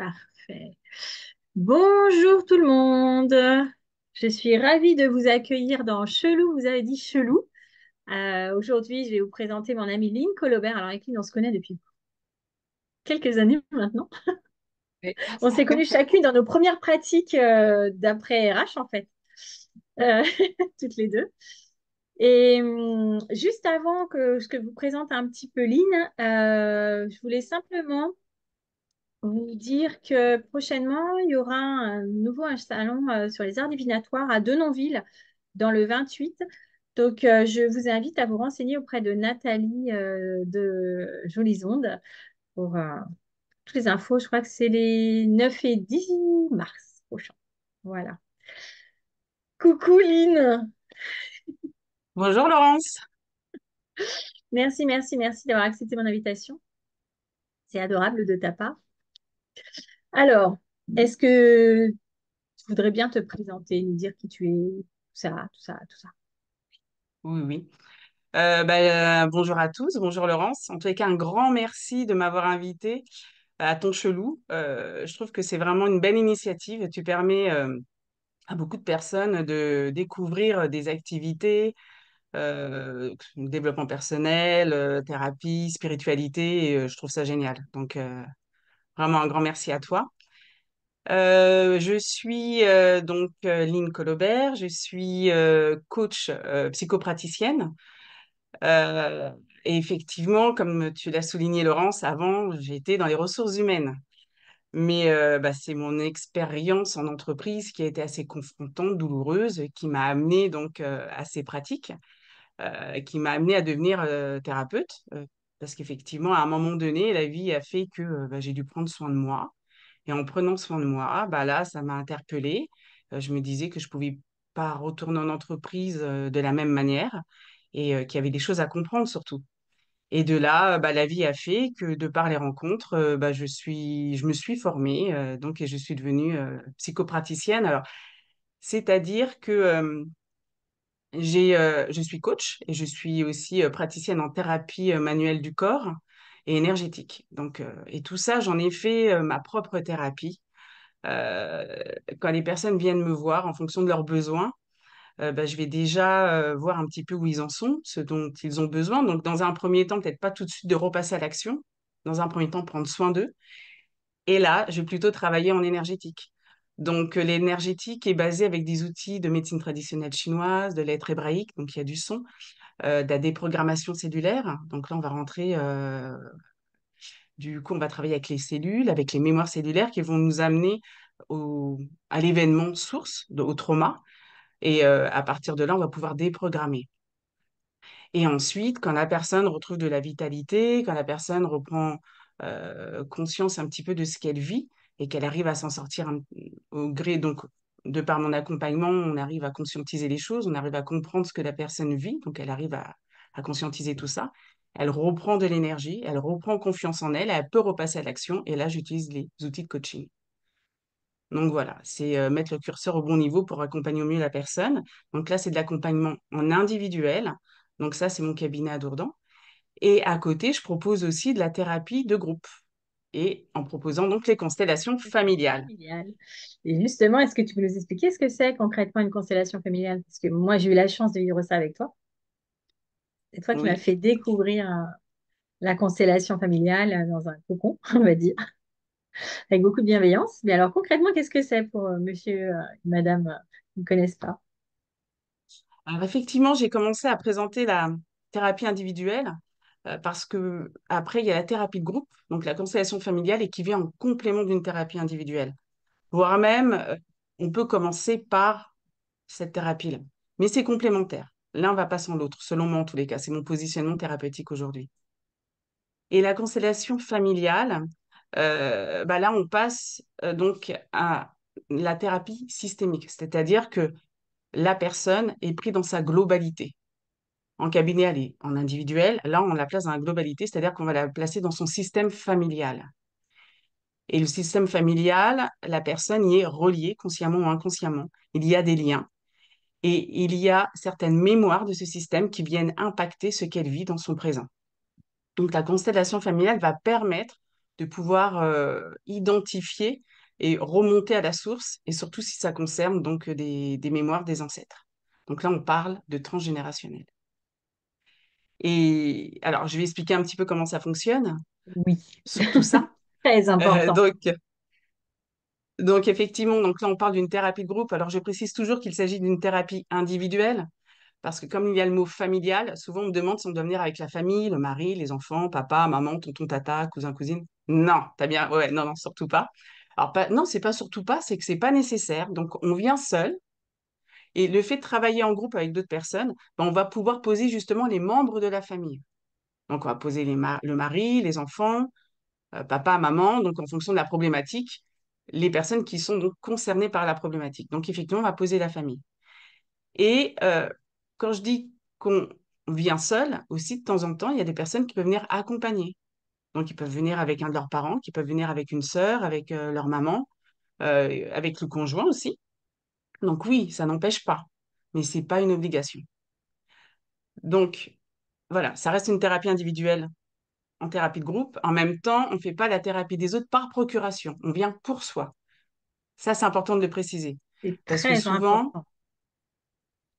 Parfait. Bonjour tout le monde. Je suis ravie de vous accueillir dans Chelou. Vous avez dit Chelou. Euh, aujourd'hui, je vais vous présenter mon amie Lynn Colobert. Alors, avec Lynn, on se connaît depuis quelques années maintenant. on s'est connus chacune dans nos premières pratiques euh, d'après RH, en fait, euh, toutes les deux. Et hum, juste avant que je vous présente un petit peu Lynn, je voulais simplement vous dire que prochainement, il y aura un nouveau salon euh, sur les arts divinatoires à Denonville, dans le 28. Donc, euh, je vous invite à vous renseigner auprès de Nathalie euh, de Jolisonde pour toutes les infos. Je crois que c'est les 9 et 10 mars prochain. Voilà. Coucou Lynn. Bonjour Laurence. Merci, merci, merci d'avoir accepté mon invitation. C'est adorable de ta part. Alors, est-ce que tu voudrais bien te présenter, nous dire qui tu es, tout ça, tout ça, tout ça Oui, oui. Euh, bah, euh, bonjour à tous, bonjour Laurence. En tout cas, un grand merci de m'avoir invité euh, à Ton Chelou. je trouve que c'est vraiment une belle initiative. Tu permets à beaucoup de personnes de découvrir des activités, développement personnel, thérapie, spiritualité. je trouve ça génial. Donc, Vraiment un grand merci à toi. Euh, je suis euh, donc euh, Lynne Colobert, je suis euh, coach psychopraticienne. et effectivement, comme tu l'as souligné, Laurence, avant, j'étais dans les ressources humaines. Mais bah, c'est mon expérience en entreprise qui a été assez confrontante, douloureuse, qui m'a amenée donc à ces pratiques, qui m'a amenée à devenir thérapeute parce qu'effectivement, à un moment donné, la vie a fait que euh, bah, j'ai dû prendre soin de moi. Et en prenant soin de moi, bah là, ça m'a interpellée. Euh, je me disais que je ne pouvais pas retourner en entreprise euh, de la même manière et qu'il y avait des choses à comprendre surtout. Et de là, bah, la vie a fait que de par les rencontres, bah, je, me suis formée donc, et je suis devenue psychopraticienne. Alors, c'est-à-dire que euh, je suis coach et je suis aussi euh, praticienne en thérapie euh, manuelle du corps et énergétique. Donc, et tout ça, j'en ai fait ma propre thérapie. quand les personnes viennent me voir en fonction de leurs besoins, bah, je vais déjà voir un petit peu où ils en sont, ce dont ils ont besoin. Donc, dans un premier temps, peut-être pas tout de suite de repasser à l'action. Dans un premier temps, prendre soin d'eux. Et là, je vais plutôt travailler en énergétique. Donc, euh, l'énergétique est basée avec des outils de médecine traditionnelle chinoise, de lettres hébraïques, donc il y a du son, euh, de la déprogrammation cellulaire. Donc là, on va rentrer, euh, du coup, on va travailler avec les cellules, avec les mémoires cellulaires qui vont nous amener au, à l'événement source, au trauma. Et à partir de là, on va pouvoir déprogrammer. Et ensuite, quand la personne retrouve de la vitalité, quand la personne reprend conscience un petit peu de ce qu'elle vit, et qu'elle arrive à s'en sortir au gré. Donc, de par mon accompagnement, on arrive à conscientiser les choses, on arrive à comprendre ce que la personne vit, donc elle arrive à, conscientiser tout ça. Elle reprend de l'énergie, elle reprend confiance en elle, elle peut repasser à l'action, et là, j'utilise les outils de coaching. Donc voilà, c'est euh, mettre le curseur au bon niveau pour accompagner au mieux la personne. Donc là, c'est de l'accompagnement en individuel. Donc ça, c'est mon cabinet à Dourdan. Et à côté, je propose aussi de la thérapie de groupe et en proposant donc les constellations familiales. Et justement, est-ce que tu peux nous expliquer ce que c'est concrètement une constellation familiale Parce que moi, j'ai eu la chance de vivre ça avec toi. C'est toi qui m'as fait découvrir euh, la constellation familiale euh, dans un cocon, on va dire, avec beaucoup de bienveillance. Mais alors concrètement, qu'est-ce que c'est pour euh, monsieur et madame qui ne connaissent pas Alors effectivement, j'ai commencé à présenter la thérapie individuelle euh, parce que après il y a la thérapie de groupe, donc la constellation familiale et qui vient en complément d'une thérapie individuelle. Voire même, euh, on peut commencer par cette thérapie-là. Mais c'est complémentaire. L'un va pas sans l'autre, selon moi en tous les cas. C'est mon positionnement thérapeutique aujourd'hui. Et la constellation familiale, euh, bah là on passe donc à la thérapie systémique, c'est-à-dire que la personne est prise dans sa globalité en cabinet, elle en individuel. Là, on la place dans la globalité, c'est-à-dire qu'on va la placer dans son système familial. Et le système familial, la personne y est reliée consciemment ou inconsciemment. Il y a des liens. Et il y a certaines mémoires de ce système qui viennent impacter ce qu'elle vit dans son présent. Donc la constellation familiale va permettre de pouvoir euh, identifier et remonter à la source, et surtout si ça concerne donc des, des mémoires des ancêtres. Donc là, on parle de transgénérationnel. Et alors, je vais expliquer un petit peu comment ça fonctionne. Oui. surtout tout ça. Très euh, important. donc, donc, effectivement, donc là, on parle d'une thérapie de groupe. Alors, je précise toujours qu'il s'agit d'une thérapie individuelle, parce que comme il y a le mot familial, souvent on me demande si on doit venir avec la famille, le mari, les enfants, papa, maman, tonton, tata, cousin, cousine. Non, t'as bien, ouais, non, non, surtout pas. Alors, pas... non, c'est pas surtout pas, c'est que c'est pas nécessaire. Donc, on vient seul, et le fait de travailler en groupe avec d'autres personnes, ben, on va pouvoir poser justement les membres de la famille. Donc, on va poser le mari, les enfants, euh, papa, maman. Donc, en fonction de la problématique, les personnes qui sont donc concernées par la problématique. Donc, effectivement, on va poser la famille. Et euh, quand je dis qu'on vient seul, aussi de temps en temps, il y a des personnes qui peuvent venir accompagner. Donc, ils peuvent venir avec un de leurs parents, qui peuvent venir avec une sœur, avec euh, leur maman, avec le conjoint aussi. Donc oui, ça n'empêche pas, mais ce n'est pas une obligation. Donc voilà, ça reste une thérapie individuelle en thérapie de groupe. En même temps, on ne fait pas la thérapie des autres par procuration, on vient pour soi. Ça, c'est important de le préciser. Parce que souvent,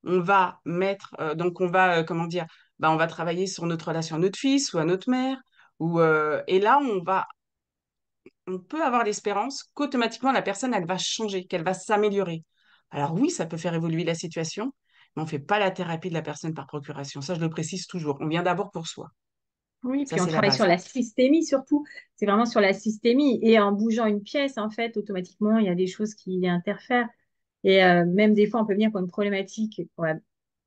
on va mettre, euh, donc on va, euh, comment dire, bah on va travailler sur notre relation à notre fils ou à notre mère. Ou, euh, et là, on va on peut avoir l'espérance qu'automatiquement la personne elle va changer, qu'elle va s'améliorer. Alors oui, ça peut faire évoluer la situation, mais on ne fait pas la thérapie de la personne par procuration. Ça, je le précise toujours. On vient d'abord pour soi. Oui, puis on travaille sur la systémie surtout. C'est vraiment sur la systémie. Et en bougeant une pièce, en fait, automatiquement, il y a des choses qui interfèrent. Et euh, même des fois, on peut venir pour une problématique qu'on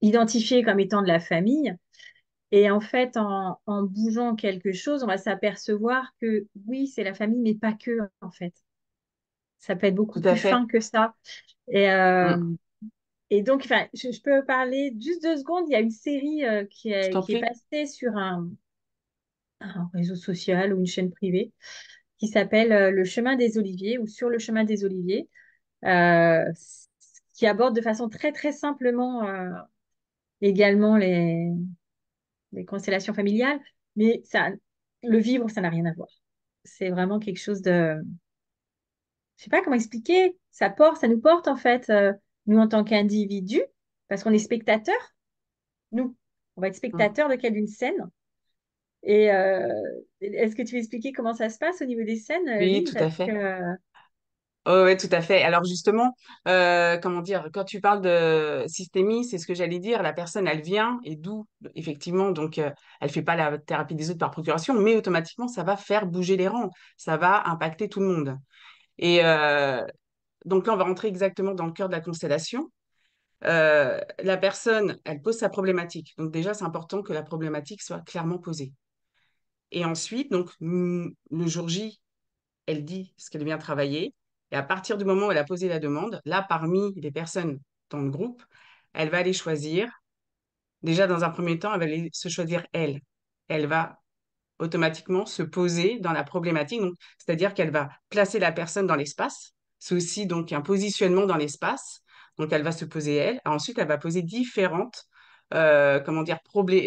comme étant de la famille. Et en fait, en, en bougeant quelque chose, on va s'apercevoir que oui, c'est la famille, mais pas que, en fait. Ça peut être beaucoup plus fin que ça. Et, euh, mm. et donc, je, je, peux parler juste deux secondes. Il y a une série euh, qui, est, passée sur un, réseau social ou une chaîne privée qui s'appelle euh, Le chemin des oliviers ou Sur le chemin des oliviers, qui aborde de façon très, très simplement également les, les constellations familiales. Mais ça, le vivre, ça n'a rien à voir. C'est vraiment quelque chose de je sais pas comment expliquer, ça porte, ça nous porte en fait, euh, nous en tant qu'individus, parce qu'on est spectateurs, nous, on va être mmh. spectateurs de quelle une scène. Et euh, est-ce que tu veux expliquer comment ça se passe au niveau des scènes Oui, tout à fait. Oh, oui, tout à fait. Alors justement, euh, comment dire, quand tu parles de systémie, c'est ce que j'allais dire, la personne, elle vient et d'où, effectivement, donc elle elle fait pas la thérapie des autres par procuration, mais automatiquement, ça va faire bouger les rangs, ça va impacter tout le monde. Et euh, donc là, on va rentrer exactement dans le cœur de la constellation. Euh, la personne, elle pose sa problématique. Donc déjà, c'est important que la problématique soit clairement posée. Et ensuite, donc mm, le jour J, elle dit ce qu'elle vient travailler. Et à partir du moment où elle a posé la demande, là, parmi les personnes dans le groupe, elle va aller choisir. Déjà, dans un premier temps, elle va se choisir elle. Elle va automatiquement se poser dans la problématique. C'est-à-dire qu'elle va placer la personne dans l'espace. C'est aussi donc un positionnement dans l'espace. Donc elle va se poser elle. Ensuite, elle va poser différentes, euh, comment dire,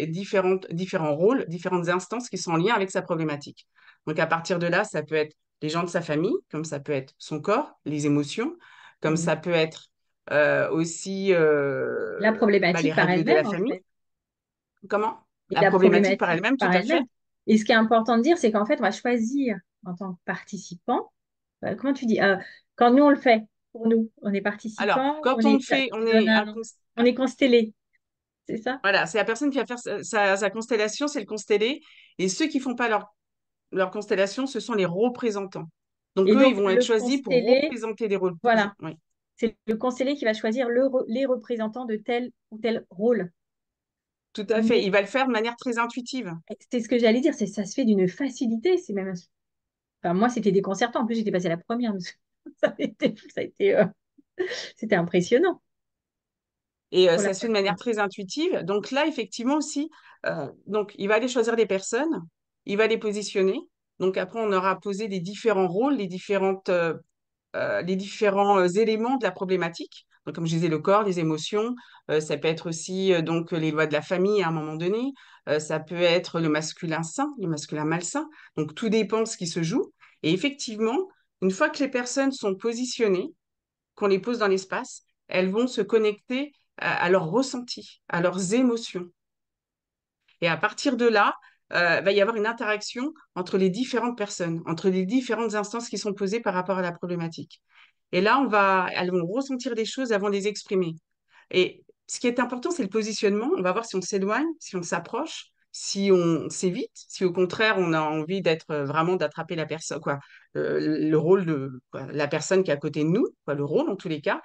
différentes, différents rôles, différentes instances qui sont en lien avec sa problématique. Donc à partir de là, ça peut être les gens de sa famille, comme ça peut être son corps, les émotions, comme mmh ça peut être euh, aussi euh, bah, la problématique par elle-même. Comment la, problématique, par elle-même, tout à fait. Et ce qui est important de dire, c'est qu'en fait, on va choisir en tant que participant. Euh, comment tu dis euh, Quand nous, on le fait, pour nous, on est participant. Alors, quand on, le fait, on est, on est constellé. C'est ça Voilà, c'est la personne qui va faire sa, constellation, c'est le constellé. Et ceux qui ne font pas leur, leur constellation, ce sont les représentants. Donc, eux, ils vont être choisis pour représenter des rôles. Voilà. C'est le constellé qui va choisir les représentants de tel ou tel rôle. Tout à fait. Il va le faire de manière très intuitive. C'est ce que j'allais dire. C'est ça se fait d'une facilité. C'est même. Enfin, moi, c'était déconcertant. En plus, j'étais passée à la première. ça a été, euh, c'était impressionnant. Et euh, ça se fait de manière très intuitive. Donc là, effectivement aussi, euh, donc il va aller choisir des personnes, il va les positionner. Donc après, on aura posé les différents rôles, les différentes, les différents éléments de la problématique. Bah, comme je disais, le corps, les émotions. Euh, ça peut être aussi euh, donc les lois de la famille hein, à un moment donné. Euh, ça peut être le masculin sain, le masculin malsain. Donc tout dépend de ce qui se joue. Et effectivement, une fois que les personnes sont positionnées, qu'on les pose dans l'espace, elles vont se connecter à, leurs ressentis, à leurs émotions. Et à partir de là, il va y avoir une interaction entre les différentes personnes, entre les différentes instances qui sont posées par rapport à la problématique. Et là, on va, elles vont ressentir des choses avant de les exprimer. Et ce qui est important, c'est le positionnement. On va voir si on s'éloigne, si on s'approche, si on s'évite, si au contraire, on a envie d'être euh, vraiment d'attraper la personne, quoi, le rôle de la personne qui est à côté de nous, quoi, le rôle en tous les cas.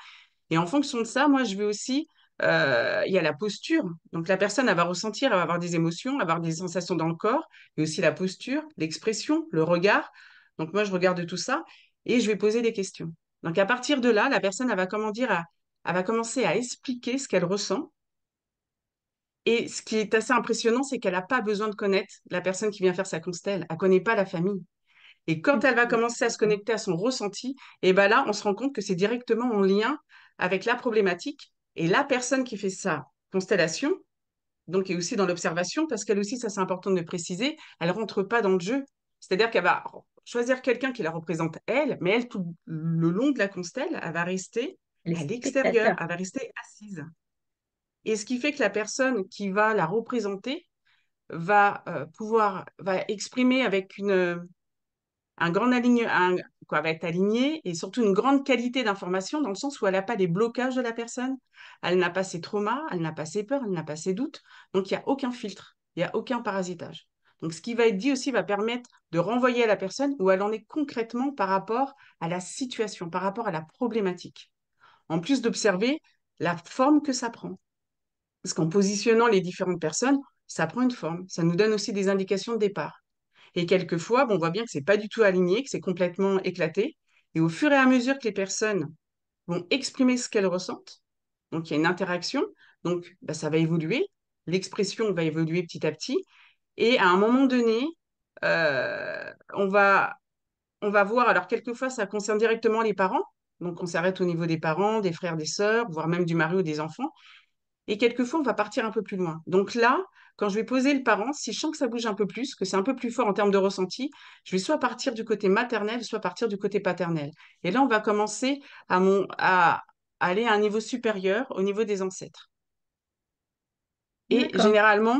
Et en fonction de ça, moi, je vais aussi euh, il y a la posture. Donc la personne, elle va ressentir, elle va avoir des émotions, avoir des sensations dans le corps, mais aussi la posture, l'expression, le regard. Donc moi, je regarde tout ça et je vais poser des questions. Donc à partir de là, la personne va, comment dire, va commencer à expliquer ce qu'elle ressent. Et ce qui est assez impressionnant, c'est qu'elle n'a pas besoin de connaître la personne qui vient faire sa constelle. Elle ne connaît pas la famille. Et quand elle va commencer à se connecter à son ressenti, et eh ben là, on se rend compte que c'est directement en lien avec la problématique. Et la personne qui fait sa constellation, donc est aussi dans l'observation, parce qu'elle aussi, ça c'est important de le préciser, elle rentre pas dans le jeu. C'est-à-dire qu'elle va choisir quelqu'un qui la représente elle, mais elle, tout le long de la constelle, elle va rester à l'extérieur, elle va rester assise. Et ce qui fait que la personne qui va la représenter va euh, pouvoir, va exprimer avec une, un grand aligne, va être alignée et surtout une grande qualité d'information dans le sens où elle n'a pas des blocages de la personne, elle n'a pas ses traumas, elle n'a pas ses peurs, elle n'a pas ses doutes. Donc, il n'y a aucun filtre, il n'y a aucun parasitage. Donc, ce qui va être dit aussi va permettre de renvoyer à la personne où elle en est concrètement par rapport à la situation, par rapport à la problématique. En plus d'observer la forme que ça prend. Parce qu'en positionnant les différentes personnes, ça prend une forme. Ça nous donne aussi des indications de départ. Et quelquefois, on voit bien que ce n'est pas du tout aligné, que c'est complètement éclaté. Et au fur et à mesure que les personnes vont exprimer ce qu'elles ressentent, donc il y a une interaction, donc bah, ça va évoluer, l'expression va évoluer petit à petit, et à un moment donné, euh, on, va, on va voir, alors quelquefois ça concerne directement les parents, donc on s'arrête au niveau des parents, des frères, des sœurs, voire même du mari ou des enfants. Et quelquefois, on va partir un peu plus loin. Donc là, quand je vais poser le parent, si je sens que ça bouge un peu plus, que c'est un peu plus fort en termes de ressenti, je vais soit partir du côté maternel, soit partir du côté paternel. Et là, on va commencer à, mon, à aller à un niveau supérieur, au niveau des ancêtres. Et généralement,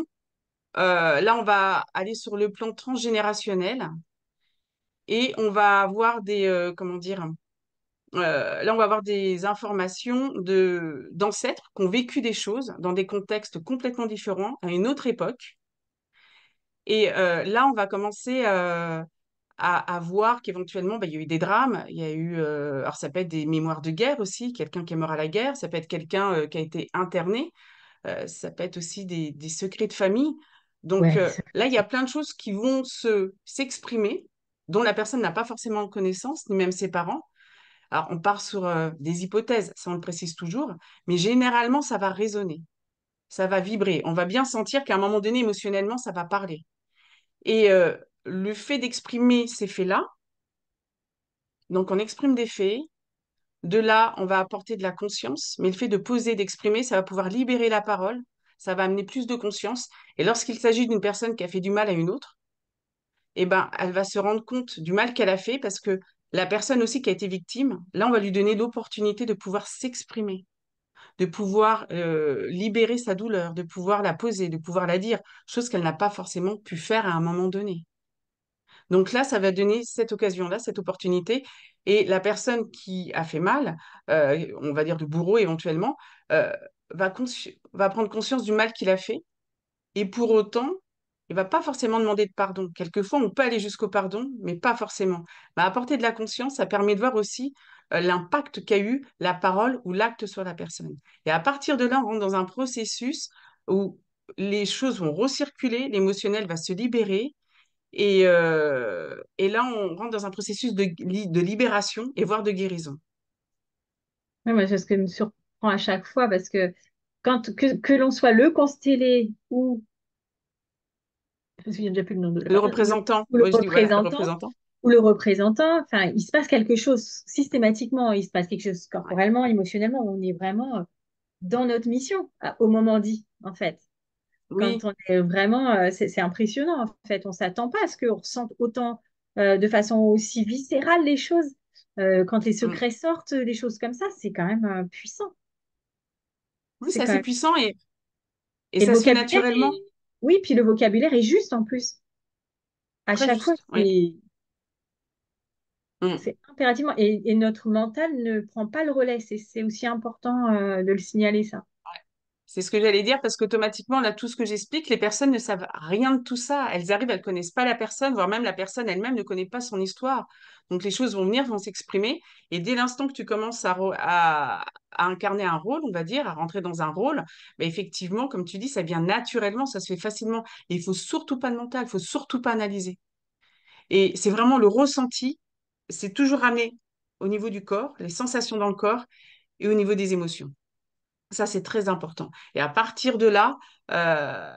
euh, là, on va aller sur le plan transgénérationnel et on va avoir des, euh, comment dire, euh, là, on va avoir des informations d'ancêtres qui ont vécu des choses dans des contextes complètement différents, à une autre époque. Et là, on va commencer à, voir qu'éventuellement, bah, il y a eu des drames, il y a eu, alors ça peut être des mémoires de guerre aussi, quelqu'un qui est mort à la guerre, ça peut être quelqu'un qui a été interné, ça peut être aussi des secrets de famille. Donc euh, là, il y a plein de choses qui vont se s'exprimer, dont la personne n'a pas forcément connaissance, ni même ses parents. Alors, on part sur euh, des hypothèses, ça on le précise toujours, mais généralement, ça va résonner, ça va vibrer. On va bien sentir qu'à un moment donné, émotionnellement, ça va parler. Et euh, le fait d'exprimer ces faits-là, donc on exprime des faits, de là, on va apporter de la conscience, mais le fait de poser, d'exprimer, ça va pouvoir libérer la parole ça va amener plus de conscience. Et lorsqu'il s'agit d'une personne qui a fait du mal à une autre, eh ben, elle va se rendre compte du mal qu'elle a fait parce que la personne aussi qui a été victime, là, on va lui donner l'opportunité de pouvoir s'exprimer, de pouvoir euh, libérer sa douleur, de pouvoir la poser, de pouvoir la dire, chose qu'elle n'a pas forcément pu faire à un moment donné. Donc là, ça va donner cette occasion-là, cette opportunité. Et la personne qui a fait mal, euh, on va dire de bourreau éventuellement, euh, va, prendre conscience du mal qu'il a fait et pour autant, il va pas forcément demander de pardon. Quelquefois, on peut aller jusqu'au pardon, mais pas forcément. Mais apporter de la conscience, ça permet de voir aussi euh, l'impact qu'a eu la parole ou l'acte sur la personne. Et à partir de là, on rentre dans un processus où les choses vont recirculer, l'émotionnel va se libérer. Et, euh, et, là, on rentre dans un processus de, de libération et voire de guérison. Oui, c'est ce me surprend à chaque fois parce que quand que, que l'on soit le constellé ou je me souviens déjà plus le nom le représentant, ou le, représentant enfin, il se passe quelque chose systématiquement, il se passe quelque chose corporellement, émotionnellement, on est vraiment dans notre mission au moment dit, en fait. Oui. Quand on est vraiment, euh, c'est impressionnant, en fait, on s'attend pas à ce qu'on ressente autant, euh, de façon aussi viscérale les choses. Euh, quand les mm. secrets sortent, des choses comme ça, c'est quand même puissant c'est assez puissant et, et, ça se naturellement. Oui, puis le vocabulaire est juste en plus. À chaque fois, mm. c'est impérativement. Et, notre mental ne prend pas le relais. C'est aussi important euh, de le signaler, ça. C'est ce que j'allais dire parce qu'automatiquement, là, tout ce que j'explique, les personnes ne savent rien de tout ça. Elles arrivent, elles ne connaissent pas la personne, voire même la personne elle-même ne connaît pas son histoire. Donc les choses vont venir, vont s'exprimer. Et dès l'instant que tu commences à, incarner un rôle, on va dire, à rentrer dans un rôle, bah, effectivement, comme tu dis, ça vient naturellement, ça se fait facilement. Et il faut surtout pas de mental, il faut surtout pas analyser. Et c'est vraiment le ressenti, c'est toujours amené au niveau du corps, les sensations dans le corps et au niveau des émotions. Ça, c'est très important. Et à partir de là, euh,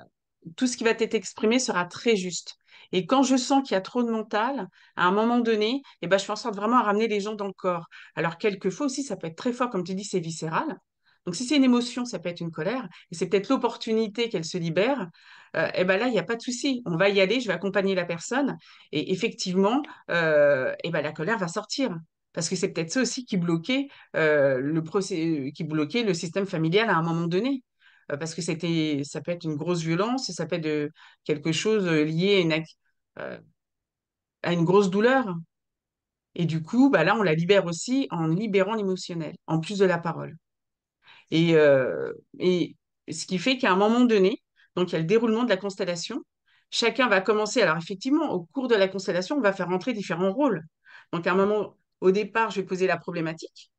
tout ce qui va être exprimé sera très juste. Et quand je sens qu'il y a trop de mental, à un moment donné, eh ben, je fais en sorte vraiment à ramener les gens dans le corps. Alors, quelquefois aussi, ça peut être très fort, comme tu dis, c'est viscéral. Donc, si c'est une émotion, ça peut être une colère, et c'est peut-être l'opportunité qu'elle se libère, euh, eh ben là, il n'y a pas de souci. On va y aller, je vais accompagner la personne, et effectivement, euh, eh ben, la colère va sortir. Parce que c'est peut-être ça aussi qui bloquait, euh, le procès, euh, qui bloquait le système familial à un moment donné. Euh, parce que c'était, ça peut être une grosse violence, ça peut être quelque chose lié à une, à une, grosse douleur. Et du coup, bah là, on la libère aussi en libérant l'émotionnel, en plus de la parole. Et, et ce qui fait qu'à un moment donné, donc il y a le déroulement de la constellation, chacun va commencer. Alors effectivement, au cours de la constellation, on va faire entrer différents rôles. Donc à un moment, au départ, je vais poser la problématique.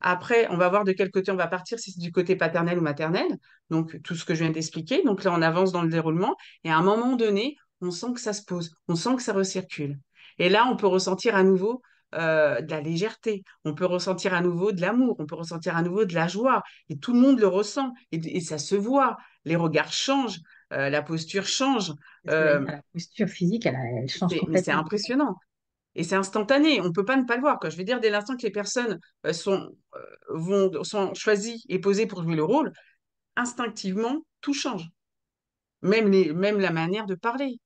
Après, on va voir de quel côté on va partir, si c'est du côté paternel ou maternel. Donc, tout ce que je viens d'expliquer. Donc là, on avance dans le déroulement. Et à un moment donné, on sent que ça se pose, on sent que ça recircule. Et là, on peut ressentir à nouveau euh, de la légèreté, on peut ressentir à nouveau de l'amour, on peut ressentir à nouveau de la joie. Et tout le monde le ressent. Et, ça se voit. Les regards changent. Euh, la posture change. la euh, posture physique, elle, change. complètement. c'est impressionnant. Et c'est instantané, on ne peut pas ne pas le voir. Je veux dire, dès l'instant que les personnes euh, sont, euh, vont, sont choisies et posées pour jouer le rôle, instinctivement, tout change. Même, les, même la manière de parler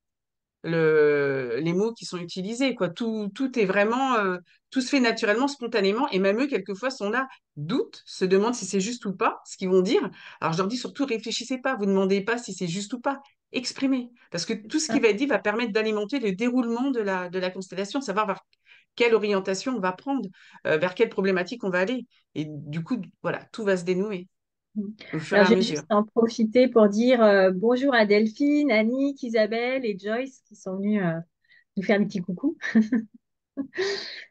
les mots qui sont utilisés. Quoi. Tout, est vraiment, euh, tout se fait naturellement, spontanément, et même eux, quelquefois, sont là, doutent, se demandent si c'est juste ou pas ce qu'ils vont dire. Alors je leur dis surtout, réfléchissez pas, vous ne demandez pas si c'est juste ou pas, exprimez, parce que tout ce qui va être dit va permettre d'alimenter le déroulement de la, de la constellation, savoir vers quelle orientation on va prendre, euh, vers quelle problématique on va aller, et du coup, voilà, tout va se dénouer je vais juste en profiter pour dire euh, bonjour à Delphine, Annick, Isabelle et Joyce qui sont venus euh, nous faire des petits coucou.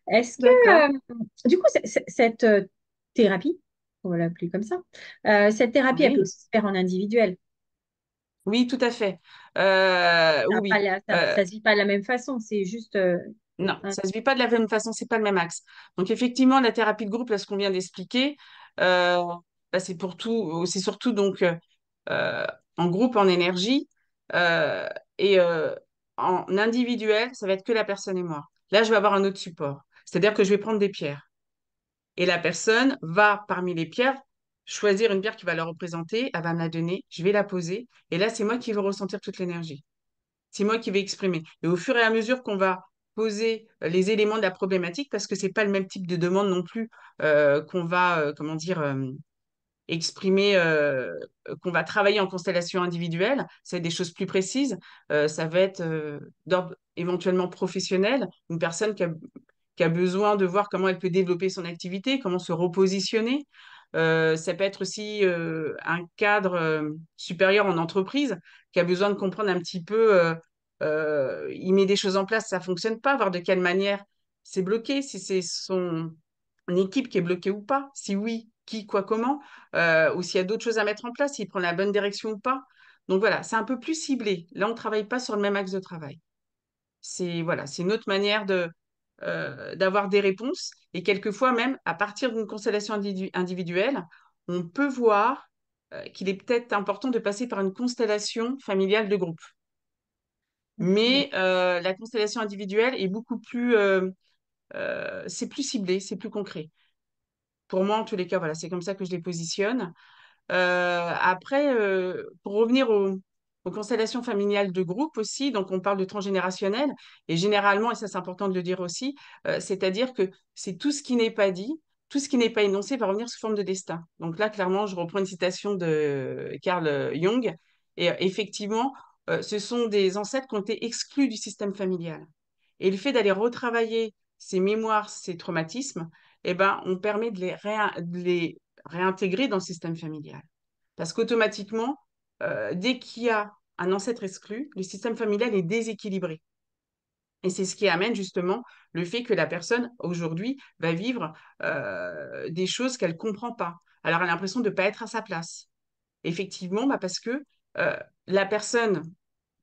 Est-ce que, euh, du coup, cette thérapie, on va l'appeler comme ça, cette thérapie, elle peut se faire en individuel Oui, tout à fait. ça ne se vit pas de la même façon, c'est juste non, ça ne se vit pas de la même façon, c'est pas le même axe. Donc effectivement, la thérapie de groupe, là, ce qu'on vient d'expliquer, euh, bah, c'est pour tout, oh, c'est surtout donc euh, euh, en groupe, en énergie, euh, et en individuel, ça va être que la personne et moi. Là, je vais avoir un autre support, c'est-à-dire que je vais prendre des pierres, et la personne va parmi les pierres choisir une pierre qui va la représenter, elle va me la donner, je vais la poser, et là, c'est moi qui vais ressentir toute l'énergie. C'est moi qui vais exprimer. Et au fur et à mesure qu'on va poser les éléments de la problématique, parce que ce n'est pas le même type de demande non plus qu'on va, comment dire exprimer euh, qu'on va travailler en constellation individuelle, c'est des choses plus précises. Euh, ça va être euh, d'ordre éventuellement professionnel, une personne qui a, besoin de voir comment elle peut développer son activité, comment se repositionner. ça peut être aussi un cadre supérieur en entreprise qui a besoin de comprendre un petit peu, il met des choses en place, ça fonctionne pas, voir de quelle manière c'est bloqué, si c'est son équipe qui est bloquée ou pas. Si oui, qui, quoi, comment, euh, ou s'il y a d'autres choses à mettre en place, s'il prend la bonne direction ou pas. Donc voilà, c'est un peu plus ciblé. Là, on ne travaille pas sur le même axe de travail. C'est voilà, c'est une autre manière de, euh, d'avoir des réponses. Et quelquefois même, à partir d'une constellation individuelle, on peut voir euh, qu'il est peut-être important de passer par une constellation familiale de groupe. Mais la constellation individuelle est beaucoup plus... c'est plus ciblé, c'est plus concret. Pour moi, en tous les cas, voilà, c'est comme ça que je les positionne. Euh, après, euh, pour revenir aux constellations familiales de groupe aussi, donc on parle de transgénérationnel, et généralement, et ça c'est important de le dire aussi, euh, c'est-à-dire que c'est tout ce qui n'est pas dit, tout ce qui n'est pas énoncé va revenir sous forme de destin. Donc là, clairement, je reprends une citation de Carl Jung, et effectivement, ce sont des ancêtres qui ont été exclus du système familial. Et le fait d'aller retravailler ces mémoires, ces traumatismes, eh ben, on permet de les, réintégrer dans le système familial. Parce qu'automatiquement, euh, dès qu'il y a un ancêtre exclu, le système familial est déséquilibré. Et c'est ce qui amène justement le fait que la personne, aujourd'hui, va vivre euh, des choses qu'elle ne comprend pas. Alors, elle a l'impression de ne pas être à sa place. Effectivement, bah parce que euh, la personne,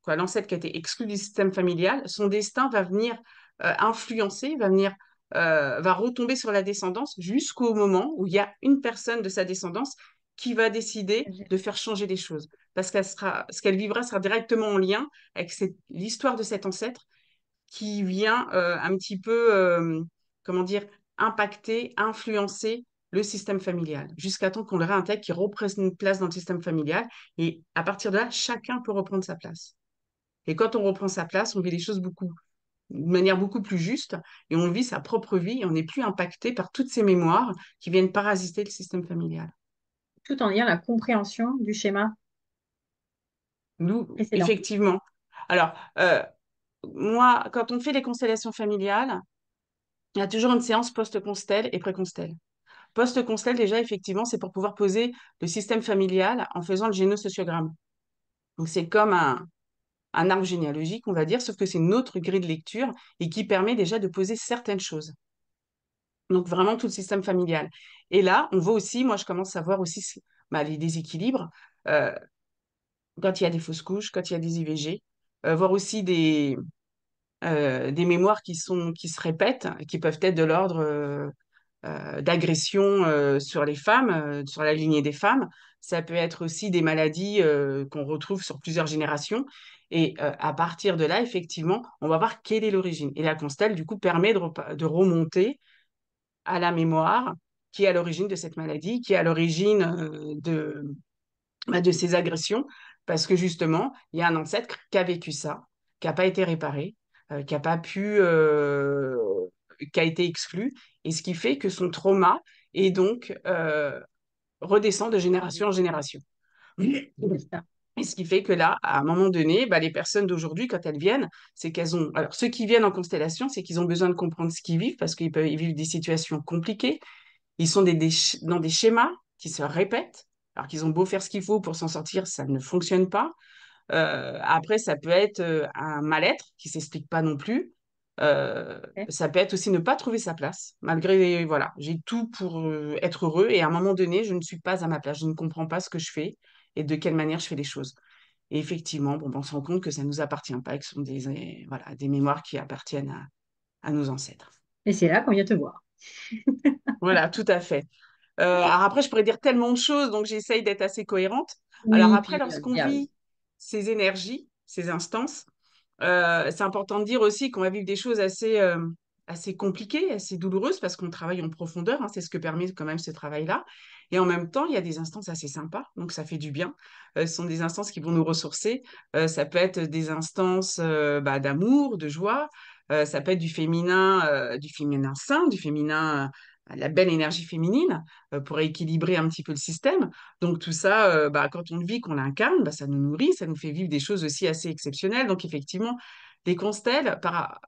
l'ancêtre qui a été exclu du système familial, son destin va venir influencer, va venir euh, va retomber sur la descendance jusqu'au moment où il y a une personne de sa descendance qui va décider de faire changer les choses. Parce qu'elle ce qu'elle vivra sera directement en lien avec l'histoire de cet ancêtre qui vient euh, un petit peu, euh, comment dire, impacter, influencer le système familial, jusqu'à temps qu'on le réintègre, qui reprenne une place dans le système familial. Et à partir de là, chacun peut reprendre sa place. Et quand on reprend sa place, on vit les choses beaucoup de manière beaucoup plus juste et on vit sa propre vie et on n'est plus impacté par toutes ces mémoires qui viennent parasiter le système familial. Tout en ayant la compréhension du schéma. Nous, effectivement. Alors, euh, moi, quand on fait les constellations familiales, il y a toujours une séance post-constel et pré-constel. Post-constel, déjà, effectivement, c'est pour pouvoir poser le système familial en faisant le génosociogramme. Donc, c'est comme un, un arbre généalogique, on va dire, sauf que c'est une autre grille de lecture et qui permet déjà de poser certaines choses. Donc vraiment tout le système familial. Et là, on voit aussi, moi je commence à voir aussi bah, les déséquilibres euh, quand il y a des fausses couches, quand il y a des IVG, euh, voir aussi des, euh, des mémoires qui, sont, qui se répètent, qui peuvent être de l'ordre d'agression sur les femmes, sur la lignée des femmes, ça peut être aussi des maladies euh, qu'on retrouve sur plusieurs générations. Et euh, à partir de là, effectivement, on va voir quelle est l'origine. Et la constelle, du coup, permet de, remonter à la mémoire qui est à l'origine de cette maladie, qui est à l'origine euh, de, bah, de ces agressions, parce que justement, il y a un ancêtre qui a vécu ça, qui n'a pas été réparé, qui n'a pas pu, qui a été exclu, et ce qui fait que son trauma est donc redescend de génération en génération. Et ce qui fait que là, à un moment donné, bah, les personnes d'aujourd'hui, quand elles viennent, c'est qu'elles ont. Alors, ceux qui viennent en constellation, c'est qu'ils ont besoin de comprendre ce qu'ils vivent parce qu'ils peuvent vivent des situations compliquées. Ils sont dans des schémas qui se répètent. Alors qu'ils ont beau faire ce qu'il faut pour s'en sortir, ça ne fonctionne pas. Euh, après, ça peut être euh, un mal-être qui s'explique pas non plus. Euh, ça peut être aussi ne pas trouver sa place, malgré, voilà, j'ai tout pour euh, être heureux et à un moment donné, je ne suis pas à ma place, je ne comprends pas ce que je fais et de quelle manière je fais les choses. Et effectivement, ben, on se rend compte que ça ne nous appartient pas, que ce sont des, euh, voilà, des mémoires qui appartiennent à, à nos ancêtres. Et c'est là qu'on vient te voir. voilà, tout à fait. alors après, je pourrais dire tellement de choses, donc j'essaye d'être assez cohérente. alors après, lorsqu'on vit ces énergies, ces instances, euh, c'est important de dire aussi qu'on va vivre des choses assez, euh, assez compliquées, assez douloureuses, parce qu'on travaille en profondeur. Hein, c'est ce que permet quand même ce travail-là. Et en même temps, il y a des instances assez sympas, donc ça fait du bien. Euh, ce sont des instances qui vont nous ressourcer. ça peut être des instances bah, d'amour, de joie. ça peut être du féminin, du féminin sain, du féminin la belle énergie féminine euh, pour équilibrer un petit peu le système. Donc tout ça, euh, bah, quand on vit, qu'on l'incarne, bah, ça nous nourrit, ça nous fait vivre des choses aussi assez exceptionnelles. Donc effectivement, les constelles, par,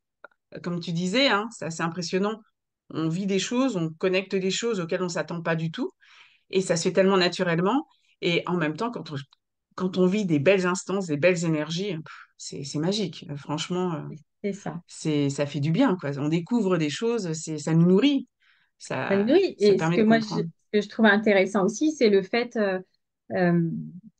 comme tu disais, hein, c'est assez impressionnant. On vit des choses, on connecte des choses auxquelles on ne s'attend pas du tout. Et ça se fait tellement naturellement. Et en même temps, quand on, vit des belles instances, des belles énergies, c'est magique. Franchement, euh, ça. c'est ça fait du bien. Quoi. On découvre des choses, c'est ça nous nourrit. Ben oui, et ce que moi, je, trouve intéressant aussi, c'est le fait, euh, euh,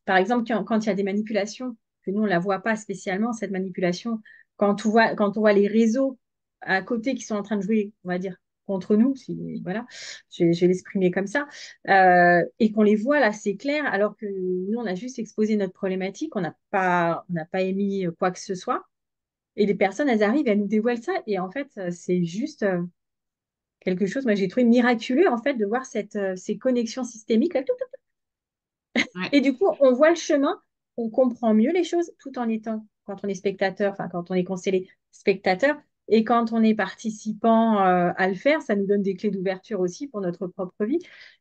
par exemple, quand, il y a des manipulations, que nous, on ne la voit pas spécialement, cette manipulation, quand on, voit, quand on voit les réseaux à côté qui sont en train de jouer, on va dire, contre nous, si, voilà, je, vais l'exprimer comme ça, euh, et qu'on les voit là, c'est clair, alors que nous, on a juste exposé notre problématique, on n'a pas, on n'a pas émis quoi que ce soit, et les personnes, elles arrivent, elles nous dévoilent ça, et en fait, c'est juste, quelque chose, moi j'ai trouvé miraculeux en fait de voir cette, euh, ces connexions systémiques. Et du coup, on voit le chemin, on comprend mieux les choses tout en étant, quand on est spectateur, enfin quand on est conseillé spectateur, et quand on est participant euh, à le faire, ça nous donne des clés d'ouverture aussi pour notre propre vie.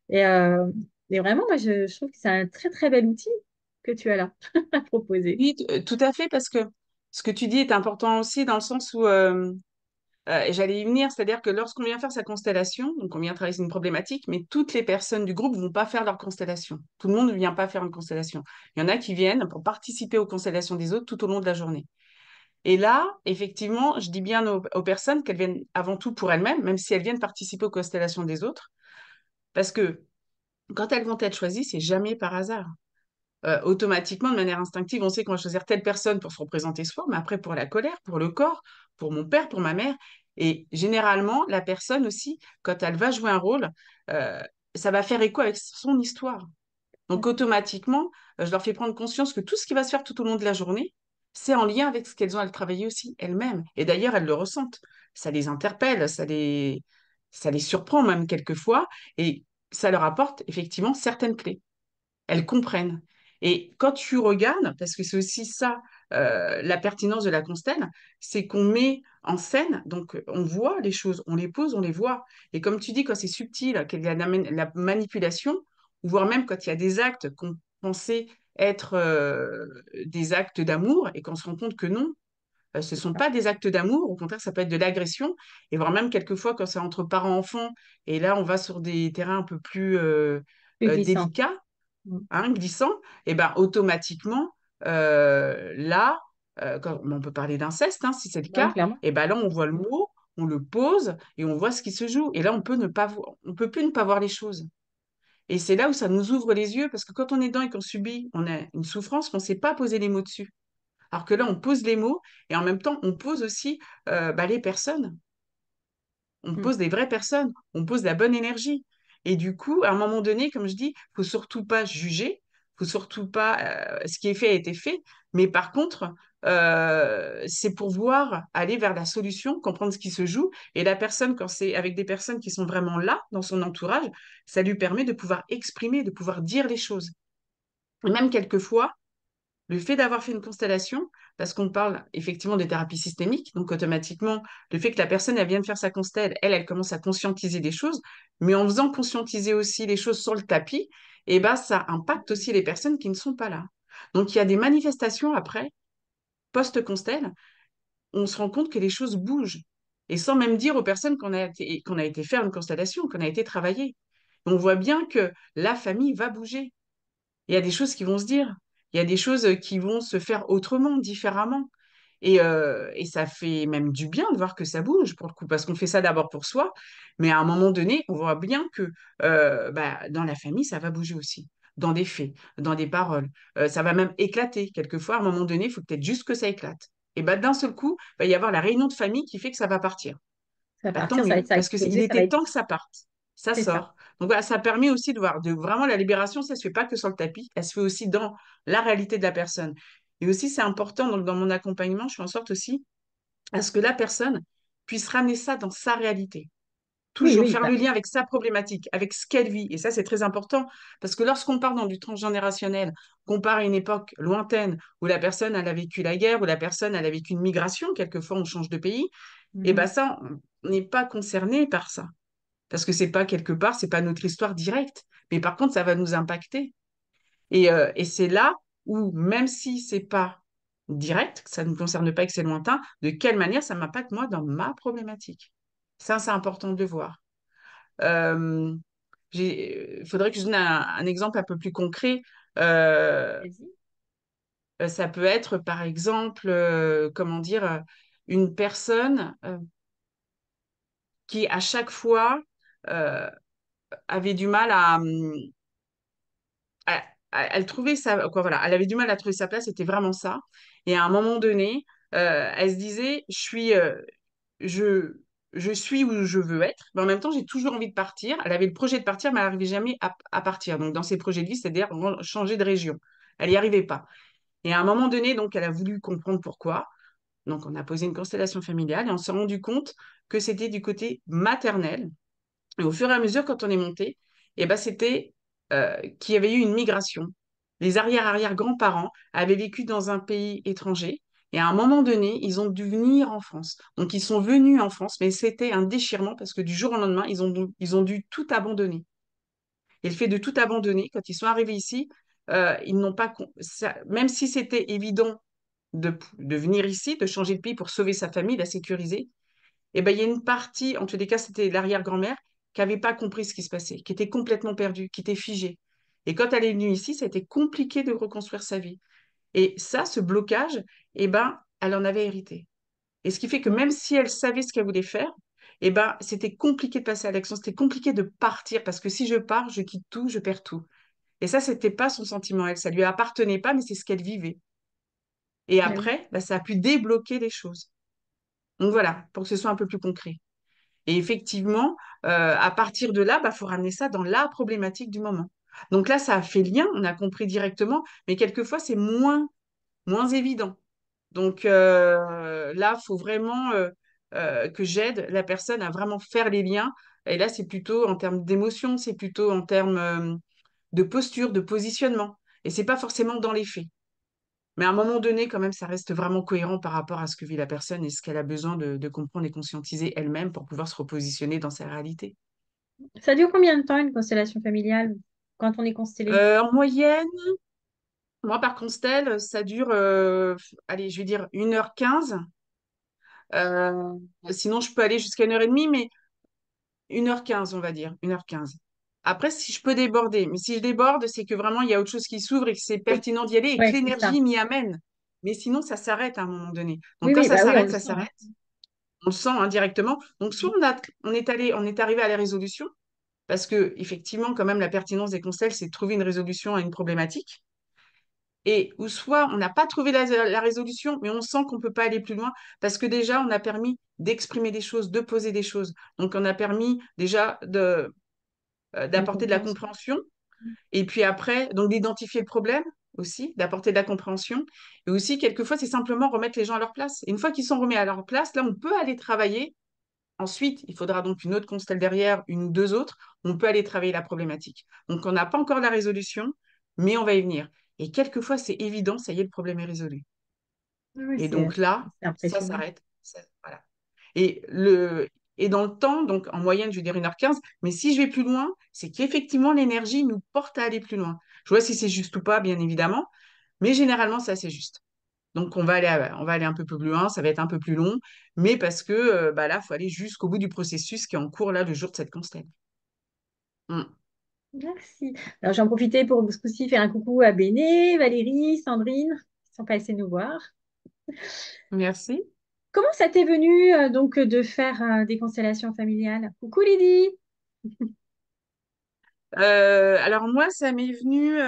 Et, euh, vraiment, moi je, trouve que c'est un très très bel outil que tu as là à proposer. Oui, tout à fait, parce que ce que tu dis est important aussi dans le sens où euh, j'allais y venir, c'est-à-dire que lorsqu'on vient faire sa constellation, donc on vient travailler une problématique, mais toutes les personnes du groupe ne vont pas faire leur constellation. Tout le monde ne vient pas faire une constellation. Il y en a qui viennent pour participer aux constellations des autres tout au long de la journée. Et là, effectivement, je dis bien aux, aux personnes qu'elles viennent avant tout pour elles-mêmes, même si elles viennent participer aux constellations des autres, parce que quand elles vont être choisies, c'est jamais par hasard. Euh, automatiquement, de manière instinctive, on sait qu'on va choisir telle personne pour se représenter soi, mais après pour la colère, pour le corps, pour mon père, pour ma mère. Et généralement, la personne aussi, quand elle va jouer un rôle, euh, ça va faire écho avec son histoire. Donc mmh. automatiquement, euh, je leur fais prendre conscience que tout ce qui va se faire tout au long de la journée, c'est en lien avec ce qu'elles ont à travailler aussi elles-mêmes. Et d'ailleurs, elles le ressentent. Ça les interpelle, ça les, ça les surprend même quelquefois, et ça leur apporte effectivement certaines clés. Elles comprennent. Et quand tu regardes, parce que c'est aussi ça euh, la pertinence de la constelle, c'est qu'on met en scène, donc euh, on voit les choses, on les pose, on les voit. Et comme tu dis, quand c'est subtil, qu'il y a la, manipulation, manipulation, voire même quand il y a des actes qu'on pensait être euh, des actes d'amour et qu'on se rend compte que non, ce ne sont pas des actes d'amour, au contraire, ça peut être de l'agression, et voire même quelquefois quand c'est entre parents-enfants, et là on va sur des terrains un peu plus... délicats, Hein, glissant, et eh ben automatiquement, euh, là, euh, on peut parler d'inceste hein, si c'est le cas, et eh ben là, on voit le mot, on le pose et on voit ce qui se joue. Et là, on peut ne pas on peut plus ne pas voir les choses. Et c'est là où ça nous ouvre les yeux, parce que quand on est dedans et qu'on subit, on a une souffrance qu'on ne sait pas poser les mots dessus. Alors que là, on pose les mots et en même temps, on pose aussi euh, bah, les personnes. On hmm. pose des vraies personnes, on pose la bonne énergie. Et du coup, à un moment donné, comme je dis, faut surtout pas juger, faut surtout pas. Euh, ce qui est fait a été fait, mais par contre, euh, c'est pour voir aller vers la solution, comprendre ce qui se joue. Et la personne, quand c'est avec des personnes qui sont vraiment là dans son entourage, ça lui permet de pouvoir exprimer, de pouvoir dire les choses. Et même quelquefois, le fait d'avoir fait une constellation, parce qu'on parle effectivement des thérapies systémiques. Donc, automatiquement, le fait que la personne, elle vient de faire sa constelle, elle, elle, commence à conscientiser des choses. Mais en faisant conscientiser aussi les choses sur le tapis, et eh ben, ça impacte aussi les personnes qui ne sont pas là. Donc, il y a des manifestations après, post constelle on se rend compte que les choses bougent. Et sans même dire aux personnes qu'on a, été, qu'on a été faire une constellation, qu'on a été travailler. On voit bien que la famille va bouger. Il y a des choses qui vont se dire il y a des choses euh, qui vont se faire autrement, différemment. Euh, et, ça fait même du bien de voir que ça bouge, pour le coup, parce qu'on fait ça d'abord pour soi, mais à un moment donné, on voit bien que euh, bah, dans la famille, ça va bouger aussi, dans des faits, dans des paroles. ça va même éclater. Quelquefois, à un moment donné, il faut peut-être juste que ça éclate. Et bah, d'un seul coup, il va y avoir la réunion de famille qui fait que ça va partir. Ça va bah, Parce qu'il était temps que ça parte. Ça sort. Donc voilà, ça permet aussi de voir, de vraiment la libération, ça ne se fait pas que sur le tapis, elle se fait aussi dans la réalité de la personne. Et aussi, c'est important, dans mon accompagnement, je fais en sorte aussi à ce que la personne puisse ramener ça dans sa réalité. Toujours faire bah le lien avec sa problématique, avec ce qu'elle vit. Et ça, c'est très important parce que lorsqu'on part dans du transgénérationnel, qu'on part à une époque lointaine où la personne, elle a vécu la guerre, où la personne, elle a vécu une migration, quelquefois on change de pays, mmh et eh bien ça, on n'est pas concerné par ça parce que c'est pas quelque part, c'est pas notre histoire directe, mais par contre, ça va nous impacter. Et, euh, c'est là où, même si c'est pas direct, que ça ne nous concerne pas et que c'est lointain, de quelle manière ça m'impacte moi dans ma problématique. Ça, c'est important de le voir. Euh, il euh, faudrait que je donne un, exemple un peu plus concret. ça peut être, par exemple, comment dire, une personne qui, à chaque fois, euh, avait du mal hum, à, elle trouvait sa, quoi, voilà, elle avait du mal à trouver sa place, c'était vraiment ça. Et à un moment donné, euh, elle se disait, je suis, euh, je, je suis où je veux être, mais en même temps, j'ai toujours envie de partir. Elle avait le projet de partir, mais elle n'arrivait jamais à, partir. Donc, dans ses projets de vie, c'est-à-dire changer de région. Elle n'y arrivait pas. Et à un moment donné, donc, elle a voulu comprendre pourquoi. Donc, on a posé une constellation familiale et on s'est rendu compte que c'était du côté maternel et au fur et à mesure, quand on est monté, eh ben, c'était euh, qu'il y avait eu une migration. Les arrière-arrière-grands-parents avaient vécu dans un pays étranger et à un moment donné, ils ont dû venir en France. Donc, ils sont venus en France, mais c'était un déchirement parce que du jour au lendemain, ils ont, dû tout abandonner. Et le fait de tout abandonner, quand ils sont arrivés ici, euh, ils n'ont pas. même si c'était évident de, venir ici, de changer de pays pour sauver sa famille, la sécuriser, eh ben, il y a une partie, en tous les cas, c'était l'arrière-grand-mère, qui n'avait pas compris ce qui se passait, qui était complètement perdue, qui était figée. Et quand elle est venue ici, ça a été compliqué de reconstruire sa vie. Et ça, ce blocage, eh ben, elle en avait hérité. Et ce qui fait que même si elle savait ce qu'elle voulait faire, eh ben, c'était compliqué de passer à l'action, c'était compliqué de partir, parce que si je pars, je quitte tout, je perds tout. Et ça, c'était pas son sentiment, elle, ça lui appartenait pas, mais c'est ce qu'elle vivait. Et après, bah, ça a pu débloquer les choses. Donc voilà, pour que ce soit un peu plus concret. Et effectivement, euh, à partir de là, il bah, faut ramener ça dans la problématique du moment. Donc là, ça a fait lien, on a compris directement, mais quelquefois, c'est moins, moins évident. Donc euh, là, il faut vraiment euh, que j'aide la personne à vraiment faire les liens. Et là, c'est plutôt en termes d'émotion, c'est plutôt en termes de posture, de positionnement. Et c'est pas forcément dans les faits. Mais à un moment donné, quand même, ça reste vraiment cohérent par rapport à ce que vit la personne et ce qu'elle a besoin de, comprendre et conscientiser elle-même pour pouvoir se repositionner dans sa réalité. Ça dure combien de temps une constellation familiale quand on est constellé euh, En moyenne, moi par constel, ça dure, euh, allez, je vais dire 1h15. Euh, sinon, je peux aller jusqu'à 1h30, mais 1h15, on va dire, 1h15. Après, si je peux déborder, mais si je déborde, c'est que vraiment, il y a autre chose qui s'ouvre et que c'est pertinent d'y aller et que l'énergie m'y amène. Mais sinon, ça s'arrête à un moment donné. Donc, quand ça s'arrête, bah ça s'arrête. On le sent indirectement. Hein, Donc, soit on, a, on, est allé, on est arrivé à la résolution, parce que effectivement, quand même, la pertinence des conseils, c'est de trouver une résolution à une problématique. Et ou soit on n'a pas trouvé la, la, résolution, mais on sent qu'on ne peut pas aller plus loin, parce que déjà, on a permis d'exprimer des choses, de poser des choses. Donc, on a permis déjà de, euh, d'apporter de la compréhension. Mmh. Et puis après, donc d'identifier le problème aussi, d'apporter de la compréhension. Et aussi, quelquefois, c'est simplement remettre les gens à leur place. une fois qu'ils sont remis à leur place, là, on peut aller travailler. Ensuite, il faudra donc une autre constelle derrière, une ou deux autres. On peut aller travailler la problématique. Donc, on n'a pas encore la résolution, mais on va y venir. Et quelquefois, c'est évident, ça y est, le problème est résolu. et donc là, ça s'arrête. Et le, et dans le temps, donc en moyenne, je vais dire 1h15. Mais si je vais plus loin, c'est qu'effectivement, l'énergie nous porte à aller plus loin. Je vois si c'est juste ou pas, bien évidemment, mais généralement, ça, c'est juste. Donc, on va, aller, on va aller un peu plus loin, ça va être un peu plus long, mais parce que euh, bah là, il faut aller jusqu'au bout du processus qui est en cours là, le jour de cette constelle. Mmh. Merci. Alors, j'en profite pour ce coup-ci, faire un coucou à Béné, Valérie, Sandrine, qui sont passées nous voir. Merci. Comment ça t'est venu euh, donc euh, de faire euh, des constellations familiales Coucou Lydie Alors moi, ça m'est venu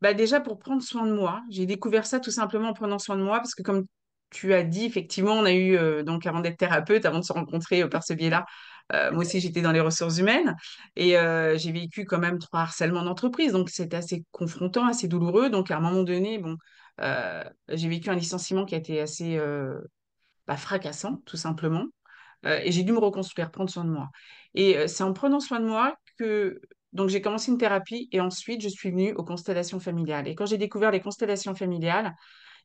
bah déjà pour prendre soin de moi. J'ai découvert ça tout simplement en prenant soin de moi parce que comme tu as dit, effectivement, on a eu, donc avant d'être thérapeute, avant de se rencontrer par ce biais-là, moi aussi j'étais dans les ressources humaines et j'ai vécu quand même trois harcèlements d'entreprise. Donc c'est assez confrontant, assez douloureux. Donc à un moment donné, bon euh, j'ai vécu un licenciement qui a été assez euh, bah, fracassant, tout simplement. Euh, et j'ai dû me reconstruire, prendre soin de moi. Et c'est en prenant soin de moi que donc j'ai commencé une thérapie et ensuite je suis venue aux constellations familiales. Et quand j'ai découvert les constellations familiales,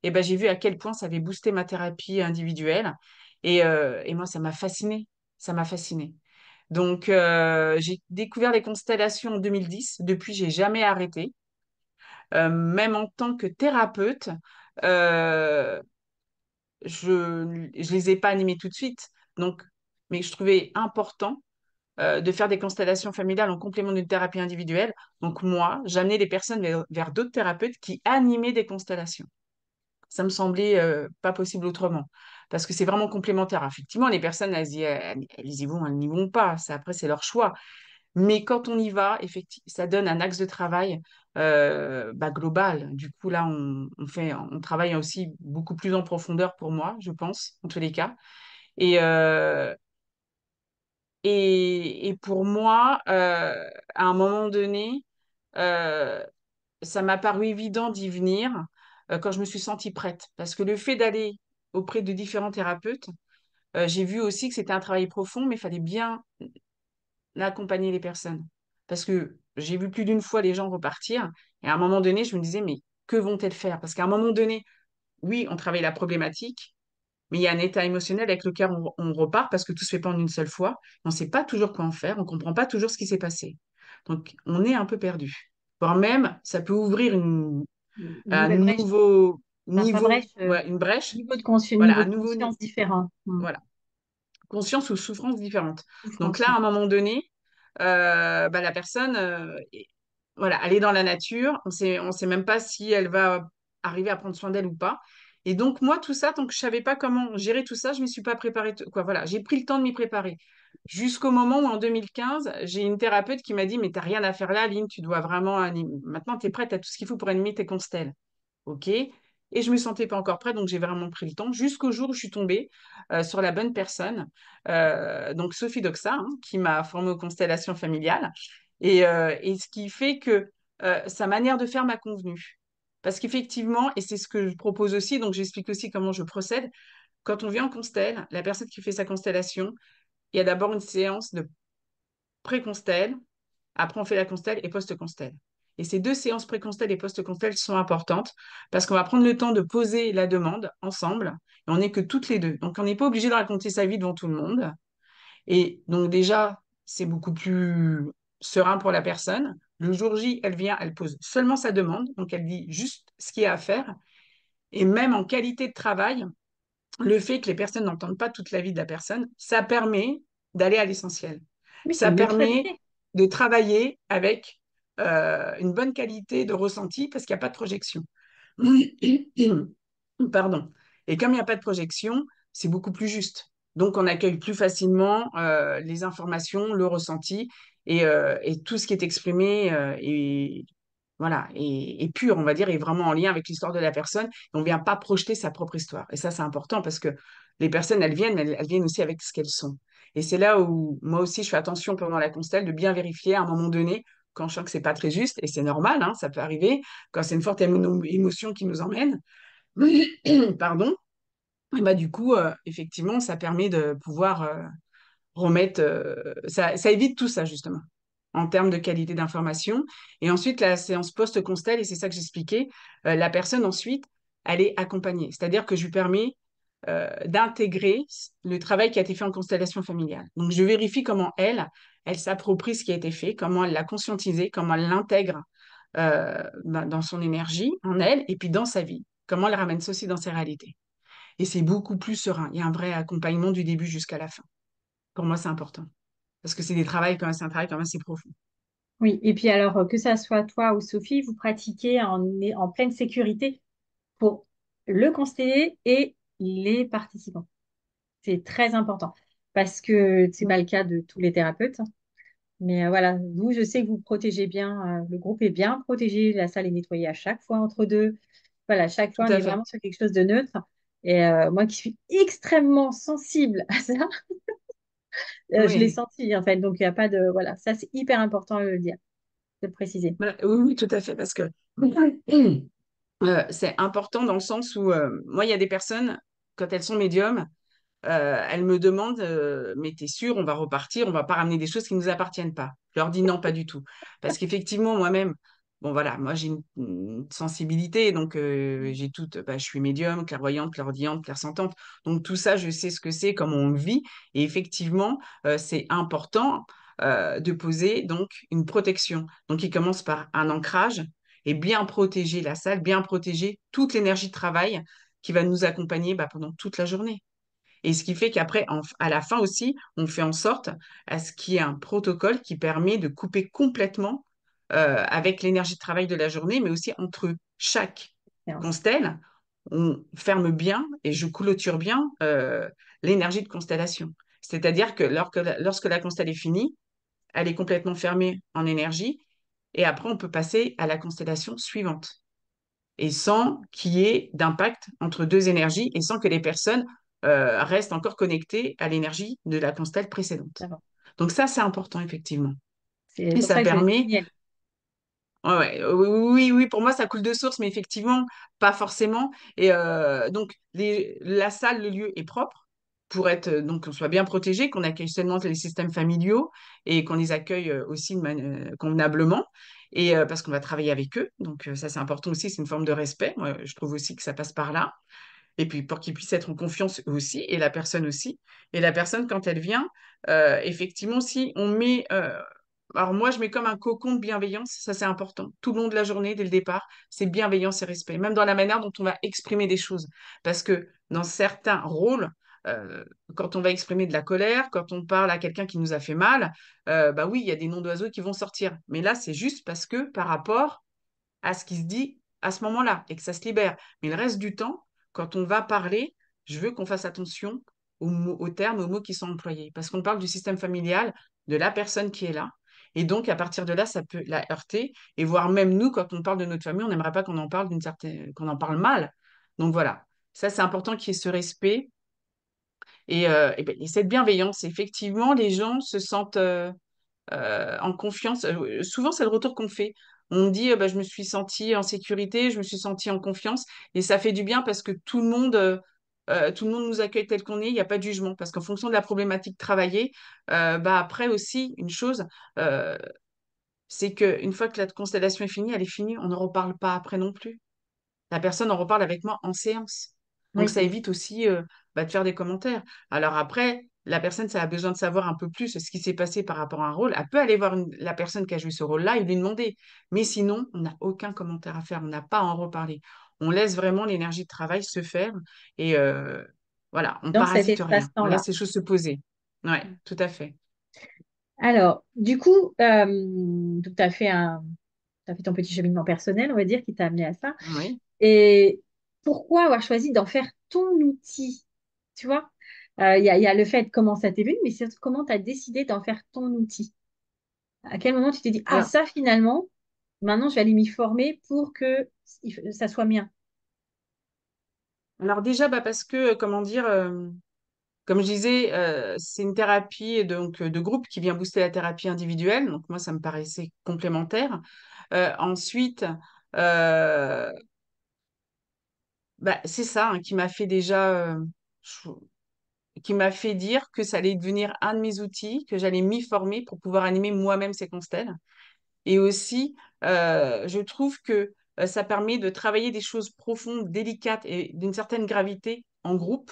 eh ben, j'ai vu à quel point ça avait boosté ma thérapie individuelle. Et, et moi, ça m'a fascinée. Ça m'a fascinée. Donc j'ai découvert les constellations en 2010. Depuis, j'ai jamais arrêté. Euh, même en tant que thérapeute, euh, je ne les ai pas animés tout de suite. Donc, mais je trouvais important euh, de faire des constellations familiales en complément d'une thérapie individuelle. Donc moi, j'amenais les personnes vers, d'autres thérapeutes qui animaient des constellations. Ça me semblait pas possible autrement, parce que c'est vraiment complémentaire. Effectivement, les personnes, elles y, vont, elles n'y vont pas. après, c'est leur choix. Mais quand on y va, effectivement, ça donne un axe de travail euh, bah, global. Du coup, là, on, fait, on travaille aussi beaucoup plus en profondeur pour moi, je pense, en tous les cas. Et, euh, et, et, pour moi, euh, à un moment donné, ça m'a paru évident d'y venir quand je me suis sentie prête. Parce que le fait d'aller auprès de différents thérapeutes, j'ai vu aussi que c'était un travail profond, mais il fallait bien accompagner les personnes. Parce que j'ai vu plus d'une fois les gens repartir. Et à un moment donné, je me disais, mais que vont-elles faire Parce qu'à un moment donné, oui, on travaille la problématique, mais il y a un état émotionnel avec lequel on, repart parce que tout se fait pas en une seule fois. On ne sait pas toujours quoi en faire, on ne comprend pas toujours ce qui s'est passé. Donc, on est un peu perdu. Voire même, ça peut ouvrir une, une un brèche. nouveau niveau, euh, une brèche, un de, niveau de conscience, nouveau... différent. Mmh. Voilà, conscience ou souffrance différente. Donc là, à un moment donné, euh, bah, la personne, euh, voilà, elle est dans la nature, on sait, ne sait même pas si elle va arriver à prendre soin d'elle ou pas. Et donc, moi, tout ça, tant que je ne savais pas comment gérer tout ça, je ne m'y suis pas préparée. Quoi, voilà, j'ai pris le temps de m'y préparer. Jusqu'au moment où, en 2015, j'ai une thérapeute qui m'a dit Mais tu rien à faire là, Aline, tu dois vraiment. Maintenant, tu es prête à tout ce qu'il faut pour animer tes constelles. OK et je me sentais pas encore prête, donc j'ai vraiment pris le temps jusqu'au jour où je suis tombée euh, sur la bonne personne, euh, donc Sophie Doxa, hein, qui m'a formée aux constellations familiales, et, euh, et ce qui fait que sa manière de faire m'a convenu. Parce qu'effectivement, et c'est ce que je propose aussi, donc j'explique aussi comment je procède, quand on vient en constelle, la personne qui fait sa constellation, il y a d'abord une séance de pré-constelle, après on fait la constelle et post-constelle. Et ces deux séances pré et post-constel sont importantes parce qu'on va prendre le temps de poser la demande ensemble. Et on n'est que toutes les deux. Donc, on n'est pas obligé de raconter sa vie devant tout le monde. Et donc, déjà, c'est beaucoup plus serein pour la personne. Le jour J, elle vient, elle pose seulement sa demande. Donc, elle dit juste ce qu'il y a à faire. Et même en qualité de travail, le fait que les personnes n'entendent pas toute la vie de la personne, ça permet d'aller à l'essentiel. Ça permet de travailler avec euh, une bonne qualité de ressenti parce qu'il n'y a pas de projection. Pardon. Et comme il n'y a pas de projection, c'est beaucoup plus juste. Donc, on accueille plus facilement euh, les informations, le ressenti euh, et, tout ce qui est exprimé et voilà, et pur, on va dire, est vraiment en lien avec l'histoire de la personne. on ne vient pas projeter sa propre histoire. Et ça, c'est important parce que les personnes, elles viennent, elles, elles viennent aussi avec ce qu'elles sont. Et c'est là où moi aussi, je fais attention pendant la constelle de bien vérifier à un moment donné quand je sens que c'est pas très juste, et c'est normal, hein, ça peut arriver, quand c'est une forte émotion qui nous emmène, pardon, bah du coup, euh, effectivement, ça permet de pouvoir euh, remettre, euh, ça, évite tout ça justement, en termes de qualité d'information. Et ensuite, la séance post constelle et c'est ça que j'expliquais, la personne ensuite, elle est accompagnée, c'est-à-dire que je lui permets d'intégrer le travail qui a été fait en constellation familiale. Donc, je vérifie comment elle, elle s'approprie ce qui a été fait, comment elle l'a conscientisé, comment elle l'intègre euh, dans son énergie, en elle, et puis dans sa vie, comment elle ramène ceci dans ses réalités. Et c'est beaucoup plus serein. Il y a un vrai accompagnement du début jusqu'à la fin. Pour moi, c'est important. Parce que c'est des travails, un travail quand même assez profond. Oui, et puis alors, euh, que ça soit toi ou Sophie, vous pratiquez en, en pleine sécurité pour le conseiller et les participants. C'est très important parce que c'est mm. pas le cas de tous les thérapeutes. Mais euh, voilà, vous, je sais que vous protégez bien, euh, le groupe est bien protégé, la salle est nettoyée à chaque fois entre deux. Voilà, chaque fois, on est vraiment sur quelque chose de neutre. Et euh, moi qui suis extrêmement sensible à ça, je l'ai senti en fait. Donc, il n'y a pas de. Voilà, ça, c'est hyper important de le dire, de le préciser. Oui, oui, tout à fait, parce que c'est important dans le sens où, moi, il y a des personnes, quand elles sont médiums, euh, elle me demande euh, mais t'es sûr on va repartir on va pas ramener des choses qui nous appartiennent pas je leur dis non pas du tout parce qu'effectivement moi-même bon voilà moi j'ai une, sensibilité donc euh, j'ai toute bah, je suis médium clairvoyante clairaudiente clairsentante donc tout ça je sais ce que c'est comment on vit et effectivement c'est important de poser donc une protection donc il commence par un ancrage et bien protéger la salle bien protéger toute l'énergie de travail qui va nous accompagner bah, pendant toute la journée et ce qui fait qu'après, à la fin aussi, on fait en sorte à ce qu'il y ait un protocole qui permet de couper complètement euh, avec l'énergie de travail de la journée, mais aussi entre Chaque constelle, on ferme bien et je clôture bien euh, l'énergie de constellation. C'est-à-dire que lorsque, lorsque la constelle est finie, elle est complètement fermée en énergie et après on peut passer à la constellation suivante et sans qu'il y ait d'impact entre deux énergies et sans que les personnes euh, reste encore connecté à l'énergie de la constelle précédente. Donc ça, c'est important, effectivement. Et ça, permet... Euh, oui, oui, pour moi, ça coule de source, mais effectivement, pas forcément. Et euh, donc, les, la salle, le lieu est propre pour être, donc, qu'on soit bien protégé, qu'on accueille seulement les systèmes familiaux et qu'on les accueille aussi convenablement. Et parce qu'on va travailler avec eux. Donc, ça, c'est important aussi, c'est une forme de respect. Moi, je trouve aussi que ça passe par là et puis pour qu'il puisse être en confiance aussi, et la personne aussi. Et la personne, quand elle vient, euh, effectivement, si on met... Euh, alors moi, je mets comme un cocon de bienveillance, ça c'est important. Tout le long de la journée, dès le départ, c'est bienveillance et respect, même dans la manière dont on va exprimer des choses. Parce que dans certains rôles, euh, quand on va exprimer de la colère, quand on parle à quelqu'un qui nous a fait mal, bah oui, il y a des noms d'oiseaux qui vont sortir. Mais là, c'est juste parce que par rapport à ce qui se dit à ce moment-là et que ça se libère. Mais le reste du temps, quand on va parler, je veux qu'on fasse attention aux, termes, aux mots qui sont employés. Parce qu'on parle du système familial, de la personne qui est là. Et donc, à partir de là, ça peut la heurter. Et voire même nous, quand on parle de notre famille, on n'aimerait pas qu'on en parle d'une certaine, qu'on en parle mal. Donc voilà, ça c'est important qu'il y ait ce respect et, euh, ben, cette bienveillance. Effectivement, les gens se sentent euh, euh, en confiance. souvent, c'est le retour qu'on fait on dit «Euh, bah, je me suis sentie en sécurité, je me suis sentie en confiance. Et ça fait du bien parce que tout le monde, euh, euh, tout le monde nous accueille tel qu'on est, il n'y a pas de jugement. Parce qu'en fonction de la problématique travaillée, bah, après aussi, une chose, c'est qu'une fois que la constellation est finie, elle est finie, on ne reparle pas après non plus. La personne en reparle avec moi en séance. Donc ça évite aussi bah, de faire des commentaires. Alors après, la personne, ça a besoin de savoir un peu plus ce qui s'est passé par rapport à un rôle, elle peut aller voir la personne qui a joué ce rôle-là et lui demander. Mais sinon, on n'a aucun commentaire à faire, on n'a pas à en reparler. On laisse vraiment l'énergie de travail se faire et euh, voilà, on parasite rien. On laisse les choses se poser. Oui, mmh. tout à fait. Alors, du coup, euh, tu as fait un, as fait ton petit cheminement personnel, on va dire, qui t'a amené à ça. Oui. Et pourquoi avoir choisi d'en faire ton outil Tu vois euh, il y, a, le fait comment ça t'est venu, mais c'est comment tu as décidé d'en faire ton outil. À quel moment tu t'es dit, ah, ça finalement, maintenant je vais aller m'y former pour que ça soit mien Alors déjà, bah, parce que, euh, comment dire, euh, comme je disais, c'est une thérapie donc, de groupe qui vient booster la thérapie individuelle. Donc moi, ça me paraissait complémentaire. ensuite, bah, c'est ça hein, qui m'a fait déjà qui m'a fait dire que ça allait devenir un de mes outils, que j'allais m'y former pour pouvoir animer moi-même ces constelles. Et aussi, euh, je trouve que euh, ça permet de travailler des choses profondes, délicates et d'une certaine gravité en groupe,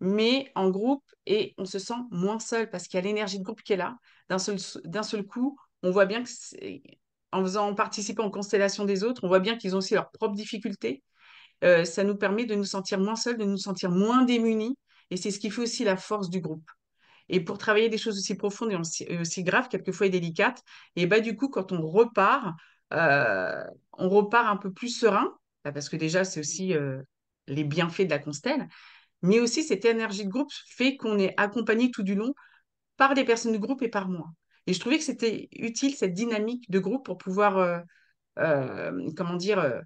mais en groupe et on se sent moins seul parce qu'il y a l'énergie de groupe qui est là. D'un seul, seul coup, on voit bien que en faisant en participant aux constellations des autres, on voit bien qu'ils ont aussi leurs propres difficultés. Euh, ça nous permet de nous sentir moins seuls, de nous sentir moins démunis et c'est ce qui fait aussi la force du groupe. Et pour travailler des choses aussi profondes et aussi, graves, quelquefois et délicates, et bah du coup, quand on repart, euh, on repart un peu plus serein, bah, parce que déjà, c'est aussi euh, les bienfaits de la constelle, mais aussi cette énergie de groupe fait qu'on est accompagné tout du long par des personnes du groupe et par moi. Et je trouvais que c'était utile, cette dynamique de groupe, pour pouvoir, euh, comment dire,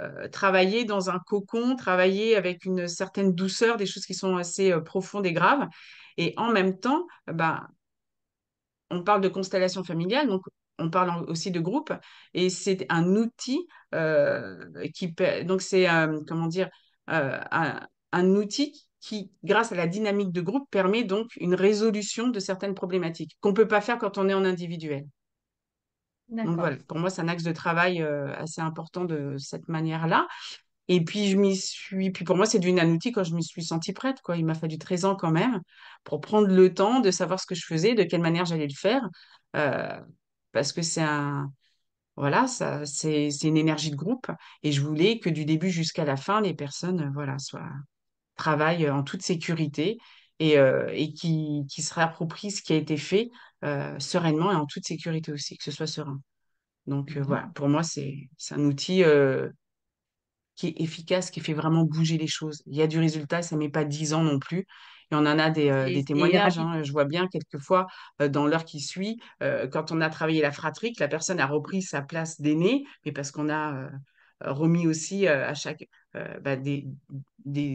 euh, travailler dans un cocon, travailler avec une certaine douceur, des choses qui sont assez euh, profondes et graves. Et en même temps, ben, on parle de constellation familiale, donc on parle aussi de groupe, et c'est un outil euh, qui, donc c'est comment dire, un, outil qui, grâce à la dynamique de groupe, permet donc une résolution de certaines problématiques qu'on ne peut pas faire quand on est en individuel pour moi, c'est un axe de travail assez important de cette manière-là. Et puis, je m'y suis. Puis, pour moi, c'est un outil quand je me suis sentie prête. Quoi. Il m'a fallu 13 ans quand même pour prendre le temps de savoir ce que je faisais, de quelle manière j'allais le faire. parce que c'est un. Voilà, c'est, c'est une énergie de groupe. Et je voulais que du début jusqu'à la fin, les personnes voilà, soient, travaillent en toute sécurité et, et qui, qui se réapproprient ce qui a été fait euh, sereinement et en toute sécurité aussi, que ce soit serein. Donc euh, mmh voilà, pour moi, c'est un outil euh, qui est efficace, qui fait vraiment bouger les choses. Il y a du résultat, ça ne met pas dix ans non plus. Et on en a des, témoignages. Hein. Je vois bien quelquefois, dans l'heure qui suit, quand on a travaillé la fratrie, la personne a repris sa place d'aînée, mais parce qu'on a remis aussi à chaque bah, des,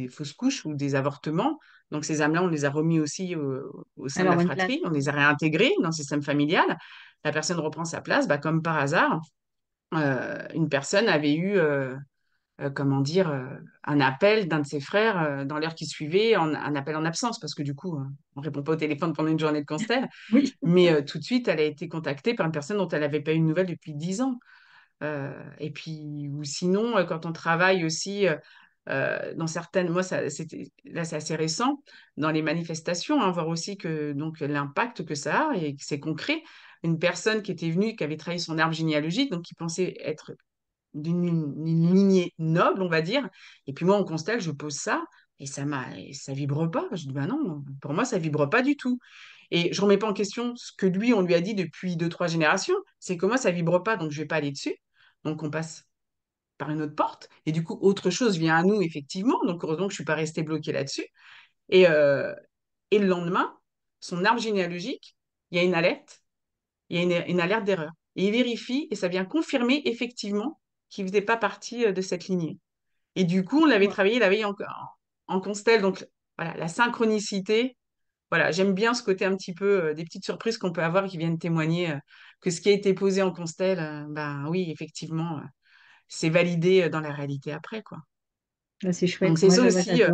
fausses couches ou des avortements, donc ces âmes-là, on les a remis aussi au, sein de la fratrie, on les a réintégrés dans le système familial. La personne reprend sa place, bah, comme par hasard, euh, une personne avait eu, euh, euh, comment dire, un appel d'un de ses frères dans l'heure qui suivait, un appel en absence, parce que du coup, on ne répond pas au téléphone pendant une journée de constel. Mais tout de suite, elle a été contactée par une personne dont elle n'avait pas eu de nouvelles depuis dix ans. et puis, ou sinon, quand on travaille aussi euh, dans certaines, moi, ça, là, c'est assez récent, dans les manifestations, hein, voir aussi que donc l'impact que ça a et que c'est concret. Une personne qui était venue, qui avait trahi son arbre généalogique, donc qui pensait être d'une lignée noble, on va dire, et puis moi, on constate, je pose ça, et ça m'a, ça vibre pas. Je dis, bah non, pour moi, ça vibre pas du tout. Et je remets pas en question ce que lui, on lui a dit depuis deux, trois générations. C'est que moi, ça vibre pas, donc je vais pas aller dessus. Donc on passe par une autre porte. Et du coup, autre chose vient à nous, effectivement. Donc, heureusement que je ne suis pas restée bloquée là-dessus. Et, euh, le lendemain, son arbre généalogique, il y a une alerte, il y a une, alerte d'erreur. Et il vérifie et ça vient confirmer effectivement qu'il ne faisait pas partie euh, de cette lignée. Et du coup, on l'avait travaillé la veille en, en, constel. Donc, voilà, la synchronicité. Voilà, j'aime bien ce côté un petit peu euh, des petites surprises qu'on peut avoir qui viennent témoigner que ce qui a été posé en constel, ben oui, effectivement, c'est validé euh, dans la réalité après, quoi. Ah, c'est chouette. c'est ça aussi. Euh,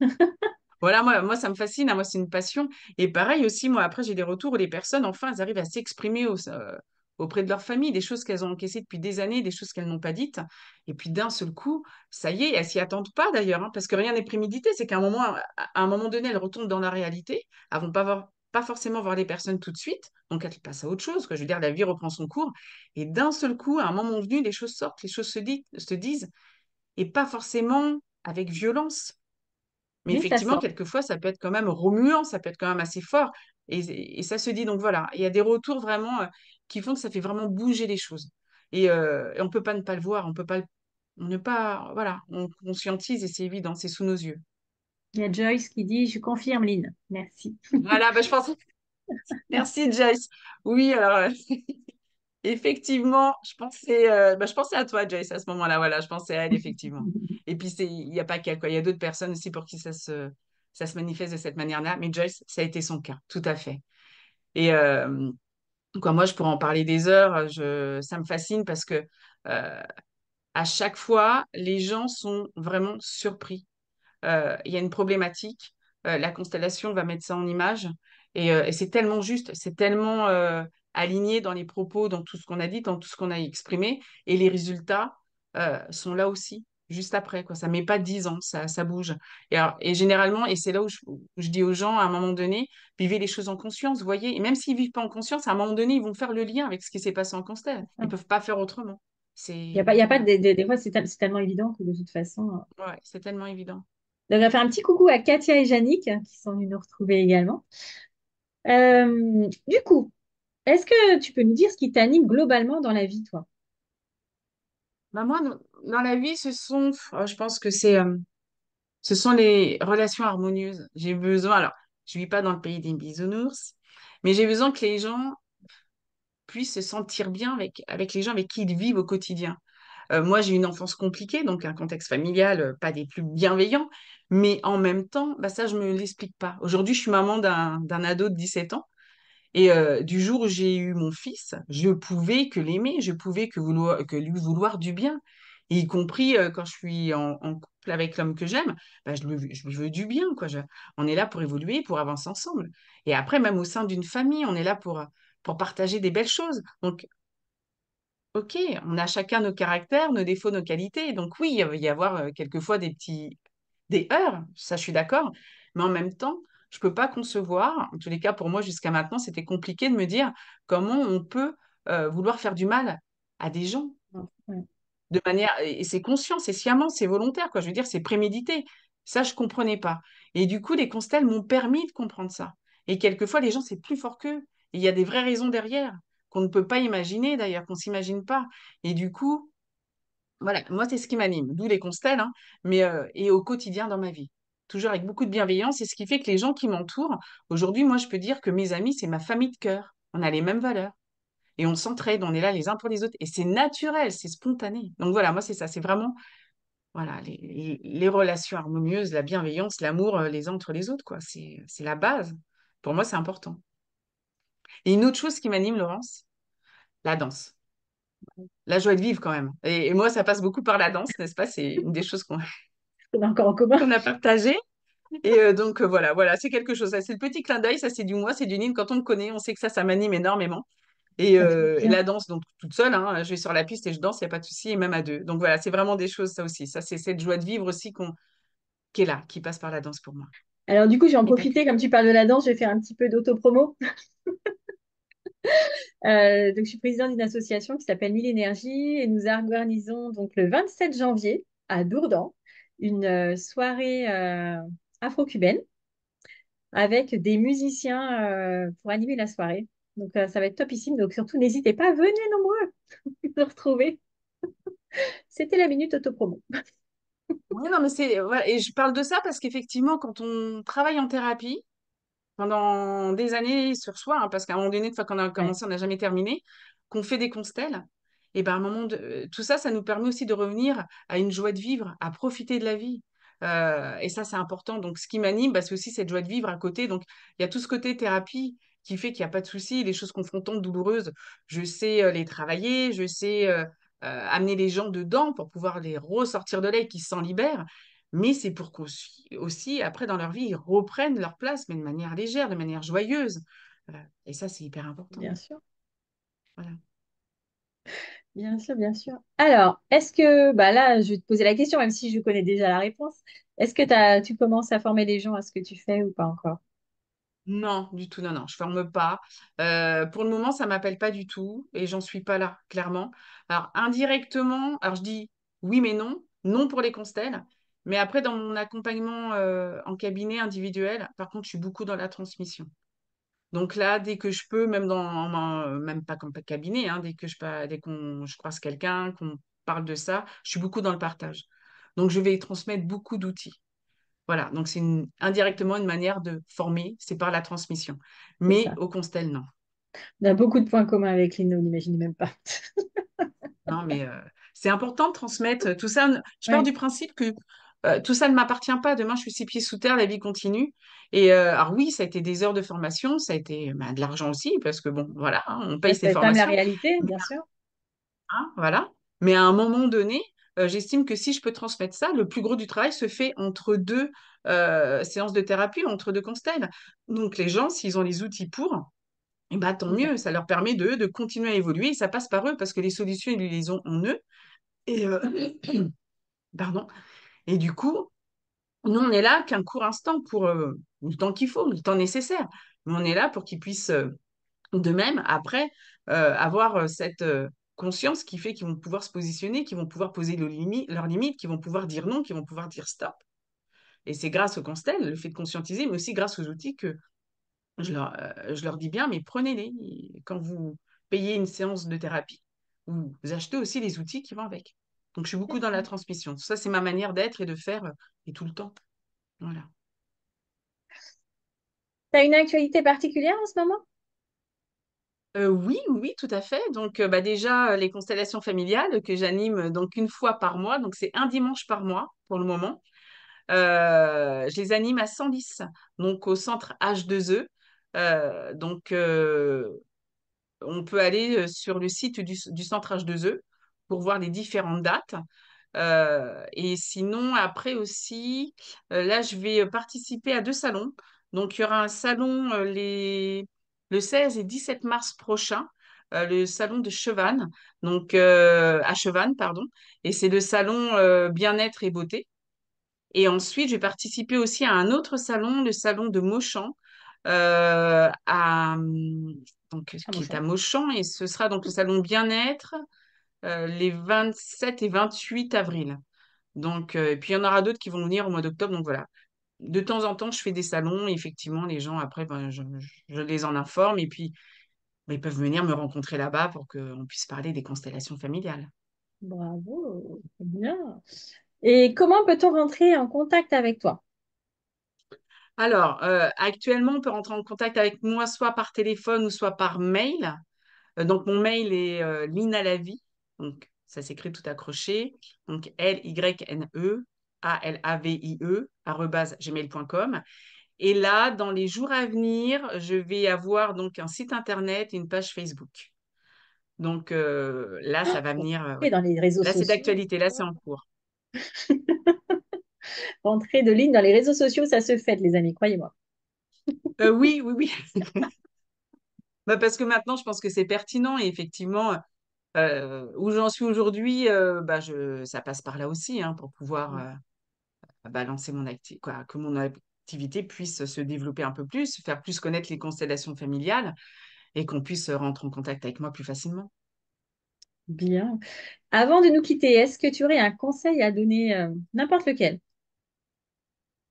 voilà, moi, moi, ça me fascine, hein, moi, c'est une passion. Et pareil aussi, moi, après, j'ai des retours où les personnes, enfin, elles arrivent à s'exprimer euh, auprès de leur famille, des choses qu'elles ont encaissées depuis des années, des choses qu'elles n'ont pas dites. Et puis, d'un seul coup, ça y est, elles s'y attendent pas d'ailleurs, hein, parce que rien n'est prémédité. C'est qu'à un moment, à un moment donné, elles retombent dans la réalité, elles vont pas voir forcément voir les personnes tout de suite, donc elle passe à autre chose. que Je veux dire, la vie reprend son cours. Et d'un seul coup, à un moment venu, les choses sortent, les choses se, se disent, et pas forcément avec violence. Mais effectivement, quelquefois, ça peut être quand même remuant, ça peut être quand même assez fort. Et, ça se dit, donc voilà, il y a des retours vraiment euh, qui font que ça fait vraiment bouger les choses. Et, euh, on ne peut pas ne pas le voir, on peut pas, ne pas, voilà, on conscientise et c'est évident, c'est sous nos yeux. Il y a Joyce qui dit Je confirme, Lynn. Merci. Voilà, bah, je pense. Merci, Joyce. Oui, alors, euh, effectivement, je pensais, euh, bah, je pensais à toi, Joyce, à ce moment-là. Voilà, je pensais à elle, effectivement. Et puis, il n'y a pas qu'à quoi. Il y a d'autres personnes aussi pour qui ça se, ça se manifeste de cette manière-là. Mais Joyce, ça a été son cas, tout à fait. Et. quoi, euh, moi, je pourrais en parler des heures, je, ça me fascine parce que à chaque fois, les gens sont vraiment surpris euh, il y a une problématique, euh, la constellation va mettre ça en image. Et, euh, c'est tellement juste, c'est tellement aligné dans les propos, dans tout ce qu'on a dit, dans tout ce qu'on a exprimé. Et les résultats sont là aussi juste après. Quoi. Ça met pas 10 ans, ça, bouge. Et, généralement, et c'est là où je, dis aux gens, à un moment donné, vivez les choses en conscience, voyez. Et même s'ils vivent pas en conscience, à un moment donné, ils vont faire le lien avec ce qui s'est passé en constellation Ils ne peuvent pas faire autrement. Il n'y a pas, y a pas des, fois, c'est tellement évident que de toute façon. Ouais, c'est tellement évident on va faire un petit coucou à Katia et Yannick hein, qui sont venus nous retrouver également. Euh, du coup, est-ce que tu peux nous dire ce qui t'anime globalement dans la vie, toi bah, Moi, dans la vie, ce sont, oh, je pense que c'est, euh, ce sont les relations harmonieuses. J'ai besoin, alors, je ne vis pas dans le pays des bisounours, mais j'ai besoin que les gens puissent se sentir bien avec, avec les gens avec qui ils vivent au quotidien. Euh, moi, j'ai une enfance compliquée, donc un contexte familial euh, pas des plus bienveillants, mais en même temps, bah, ça, je ne me l'explique pas. Aujourd'hui, je suis maman d'un ado de 17 ans. Et euh, du jour où j'ai eu mon fils, je pouvais que l'aimer, je pouvais que, vouloir, lui vouloir du bien. y compris quand je suis en, couple avec l'homme que j'aime, bah, je, lui, veux du bien. Quoi. on est là pour évoluer, pour avancer ensemble. Et après, même au sein d'une famille, on est là pour, pour partager des belles choses. Donc, OK, on a chacun nos caractères, nos défauts, nos qualités. Donc oui, il va y avoir quelquefois des petits des heures, ça je suis d'accord, mais en même temps, je ne peux pas concevoir, en tous les cas pour moi jusqu'à maintenant, c'était compliqué de me dire comment on peut vouloir faire du mal à des gens. Mmh, de manière, et c'est conscient, c'est sciemment, c'est volontaire, quoi. Je veux dire, c'est prémédité. Ça, je comprenais pas. Et du coup, les constelles m'ont permis de comprendre ça. Et quelquefois, les gens, c'est plus fort qu'eux. Il y a des vraies raisons derrière qu'on ne peut pas imaginer d'ailleurs, qu'on ne s'imagine pas. Et du coup, voilà, moi, c'est ce qui m'anime, d'où les constelles, hein, mais euh, et au quotidien dans ma vie. Toujours avec beaucoup de bienveillance, c'est ce qui fait que les gens qui m'entourent, aujourd'hui, moi, je peux dire que mes amis, c'est ma famille de cœur. On a les mêmes valeurs. Et on s'entraide, on est là les uns pour les autres. Et c'est naturel, c'est spontané. Donc voilà, moi, c'est ça, c'est vraiment voilà, les, les, relations harmonieuses, la bienveillance, l'amour euh, les uns entre les autres, quoi. C'est la base. Pour moi, c'est important. Et une autre chose qui m'anime, Laurence, la danse. La joie de vivre quand même. Et, moi, ça passe beaucoup par la danse, n'est-ce pas C'est une des choses qu'on a encore en commun. Qu'on a partagé. Et euh, donc euh, voilà, voilà, c'est quelque chose. C'est le petit clin d'œil, ça c'est du moi, c'est du Nîmes. Quand on me connaît, on sait que ça, ça m'anime énormément. Et, ah, euh, la danse, donc toute seule, hein, je vais sur la piste et je danse, il n'y a pas de souci, et même à deux. Donc voilà, c'est vraiment des choses, ça aussi. Ça, c'est cette joie de vivre aussi qu'on qui est là, qui passe par la danse pour moi. Alors du coup, j'ai en profiter, comme tu parles de la danse, je vais faire un petit peu d'autopromo. Euh, donc, je suis présidente d'une association qui s'appelle Mille Énergie et nous organisons donc le 27 janvier à Dourdan une euh, soirée euh, afro-cubaine avec des musiciens pour animer la soirée. Donc, ça va être topissime. Donc, surtout, n'hésitez pas, venez nombreux nous retrouver. C'était la minute autopromo. promo. non, mais c'est. et je parle de ça parce qu'effectivement, quand on travaille en thérapie, pendant des années sur soi, hein, parce qu'à un moment donné, une fois qu'on a commencé, on n'a jamais terminé, qu'on fait des constelles, et ben un moment euh, tout ça, ça nous permet aussi de revenir à une joie de vivre, à profiter de la vie. Euh, et ça, c'est important. Donc, ce qui m'anime, bah, c'est aussi cette joie de vivre à côté. Donc, il y a tout ce côté thérapie qui fait qu'il n'y a pas de soucis Les choses confrontantes, douloureuses, je sais euh, les travailler, je sais amener les gens dedans pour pouvoir les ressortir de là et qu'ils s'en libèrent mais c'est pour qu'aussi, aussi, après, dans leur vie, ils reprennent leur place, mais de manière légère, de manière joyeuse. Euh, et ça, c'est hyper important. Bien hein. sûr. Voilà. Bien sûr, bien sûr. Alors, est-ce que, bah, là, je vais te poser la question, même si je connais déjà la réponse. Est-ce que tu commences à former des gens à ce que tu fais ou pas encore non, du tout, non, non, je ne forme pas. Euh, pour le moment, ça m'appelle pas du tout et j'en suis pas là, clairement. Alors, indirectement, alors je dis oui mais non, non pour les constelles, mais après, dans mon accompagnement euh, en cabinet individuel, par contre, je suis beaucoup dans la transmission. Donc là, dès que je peux, même dans, même pas comme cabinet, hein, dès que je, dès qu'on, je croise quelqu'un, qu'on parle de ça, je suis beaucoup dans le partage. Donc je vais transmettre beaucoup d'outils. Voilà, donc c'est indirectement une manière de former, c'est par la transmission. Mais au Constel, non. On a beaucoup de points communs avec Lino, on n'imagine même pas. non, mais euh, c'est important de transmettre tout ça. Je pars du principe que euh, tout ça ne m'appartient pas. Demain, je suis six pieds sous terre, la vie continue. Et euh, alors oui, ça a été des heures de formation, ça a été ben, de l'argent aussi, parce que bon, voilà, hein, on paye ses formations. C'est la réalité, bien sûr. Hein, voilà. Mais à un moment donné, euh, j'estime que si je peux transmettre ça, le plus gros du travail se fait entre deux séances de thérapie, entre deux constelles. Donc les gens, s'ils ont les outils pour, et eh ben, tant mmh. mieux, ça leur permet de, de continuer à évoluer ça passe par eux parce que les solutions, ils les ont en eux. Et pardon. Et du coup, nous, on est là qu'un court instant pour euh, le temps qu'il faut, le temps nécessaire. Mais on est là pour qu'ils puissent, euh, de même, après, euh, avoir cette conscience qui fait qu'ils vont pouvoir se positionner, qu'ils vont pouvoir poser leurs limites, qu'ils vont pouvoir dire non, qu'ils vont pouvoir dire stop. Et c'est grâce au constel, le fait de conscientiser, mais aussi grâce aux outils que je leur, je leur dis bien, mais prenez-les quand vous payez une séance de thérapie. Vous achetez aussi les outils qui vont avec. Donc, je suis beaucoup dans la transmission. Ça, c'est ma manière d'être et de faire, et tout le temps. Voilà. Tu as une actualité particulière en ce moment euh, oui, oui, tout à fait. Donc, euh, bah, déjà, euh, les constellations familiales que j'anime donc une fois par mois, donc c'est un dimanche par mois pour le moment. je les anime à 110, donc au centre H2E. donc, on peut aller sur le site du centre H2E pour voir les différentes dates. Euh, et sinon, après aussi, euh, là, je vais euh, participer à deux salons. Donc, il y aura un salon les... le 16 et 17 mars prochain, le salon de Chevannes, donc à Chevannes, pardon. Et c'est le salon bien-être et beauté. Et ensuite, je vais participer aussi à un autre salon, le salon de Mochamp. Hum, donc, qui est à Mochamp. Et ce sera donc le salon bien-être, euh, les 27 et 28 avril. Donc, euh, et puis il y en aura d'autres qui vont venir au mois d'octobre. Donc voilà. De temps en temps, je fais des salons. effectivement, les gens, après, ben, je, les en informe. Et puis, ben, ils peuvent venir me rencontrer là-bas pour qu'on puisse parler des constellations familiales. Bravo, bien. Et comment peut-on rentrer en contact avec toi Alors, euh, actuellement, on peut rentrer en contact avec moi soit par téléphone ou soit par mail. donc, mon mail est linalavie donc, ça s'écrit tout accroché. Donc, L-Y-N-E, A-L-A-V-I-E, e, gmail.com. Et là, dans les jours à venir, je vais avoir donc un site internet et une page Facebook. Donc euh, là, ça va ah, venir. Oui, euh, dans les réseaux sociaux. Là, c'est d'actualité, là, c'est en cours. Entrée de ligne dans les réseaux sociaux, ça se fait, les amis, croyez-moi. Euh, oui, oui, oui. Bah, parce que maintenant, je pense que c'est pertinent et effectivement, où j'en suis aujourd'hui, bah, je, ça passe par là aussi hein, pour pouvoir mmh. balancer mon activité, que mon activité puisse se développer un peu plus, faire plus connaître les constellations familiales et qu'on puisse rentrer en contact avec moi plus facilement. Bien. Avant de nous quitter, est-ce que tu aurais un conseil à donner, n'importe lequel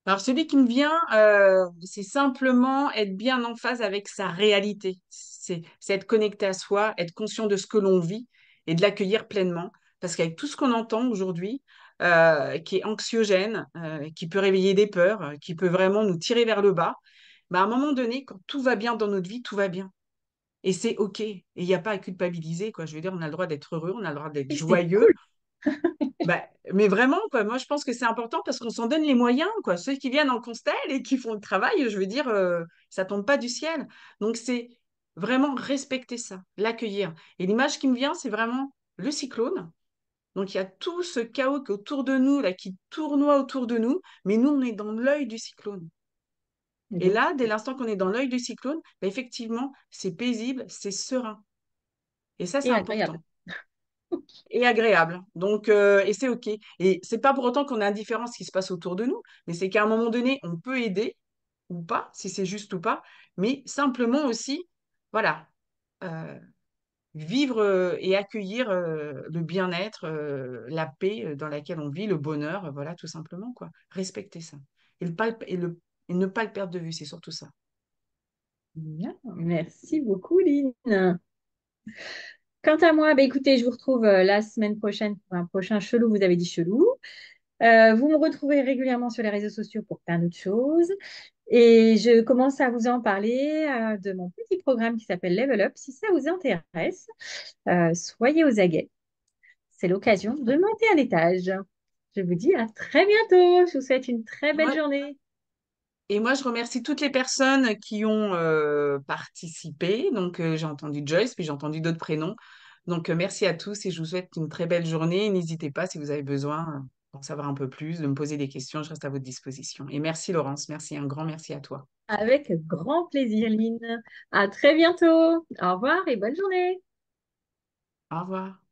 Alors celui qui me vient, c'est simplement être bien en phase avec sa réalité. C'est être connecté à soi, être conscient de ce que l'on vit et de l'accueillir pleinement. Parce qu'avec tout ce qu'on entend aujourd'hui, euh, qui est anxiogène, euh, qui peut réveiller des peurs, euh, qui peut vraiment nous tirer vers le bas, bah, à un moment donné, quand tout va bien dans notre vie, tout va bien. Et c'est OK. Et il n'y a pas à culpabiliser. Quoi. Je veux dire, on a le droit d'être heureux, on a le droit d'être joyeux. Bah, mais vraiment, moi, je pense que c'est important parce qu'on s'en donne les moyens. Quoi. Ceux qui viennent en constel et qui font le travail, je veux dire, ça ça tombe pas du ciel. Donc, c'est vraiment respecter ça, l'accueillir. Et l'image qui me vient, c'est vraiment le cyclone. Donc il y a tout ce chaos qui autour de nous, là, qui tournoie autour de nous, mais nous, on est dans l'œil du cyclone. Mhm. Et là, dès l'instant qu'on est dans l'œil du cyclone, bah, effectivement, c'est paisible, c'est serein. Et ça, c'est important. et agréable. Donc, euh, et c'est OK. Et c'est pas pour autant qu'on est indifférent à ce qui se passe autour de nous, mais c'est qu'à un moment donné, on peut aider ou pas, si c'est juste ou pas, mais simplement aussi voilà, euh, vivre euh, et accueillir euh, le bien-être, la paix dans laquelle on vit, le bonheur, voilà, tout simplement, quoi. Respecter ça. Et, ne pas le perdre de vue, c'est surtout ça. merci beaucoup, Lynn. Quant à moi, bah, écoutez, je vous retrouve la semaine prochaine pour un prochain chelou, vous avez dit chelou. vous me retrouvez régulièrement sur les réseaux sociaux pour plein d'autres choses. Et je commence à vous en parler euh, de mon petit programme qui s'appelle Level Up. Si ça vous intéresse, euh, soyez aux aguets. C'est l'occasion de monter un étage. Je vous dis à très bientôt. Je vous souhaite une très belle journée. Et moi, je remercie toutes les personnes qui ont euh, participé. Donc, j'ai entendu Joyce, puis j'ai entendu d'autres prénoms. Donc, merci à tous et je vous souhaite une très belle journée. N'hésitez pas si vous avez besoin savoir un peu plus, de me poser des questions, je reste à votre disposition. Et merci Laurence, merci, un grand merci à toi. Avec grand plaisir Lynn. À très bientôt. Au revoir et bonne journée. Au revoir.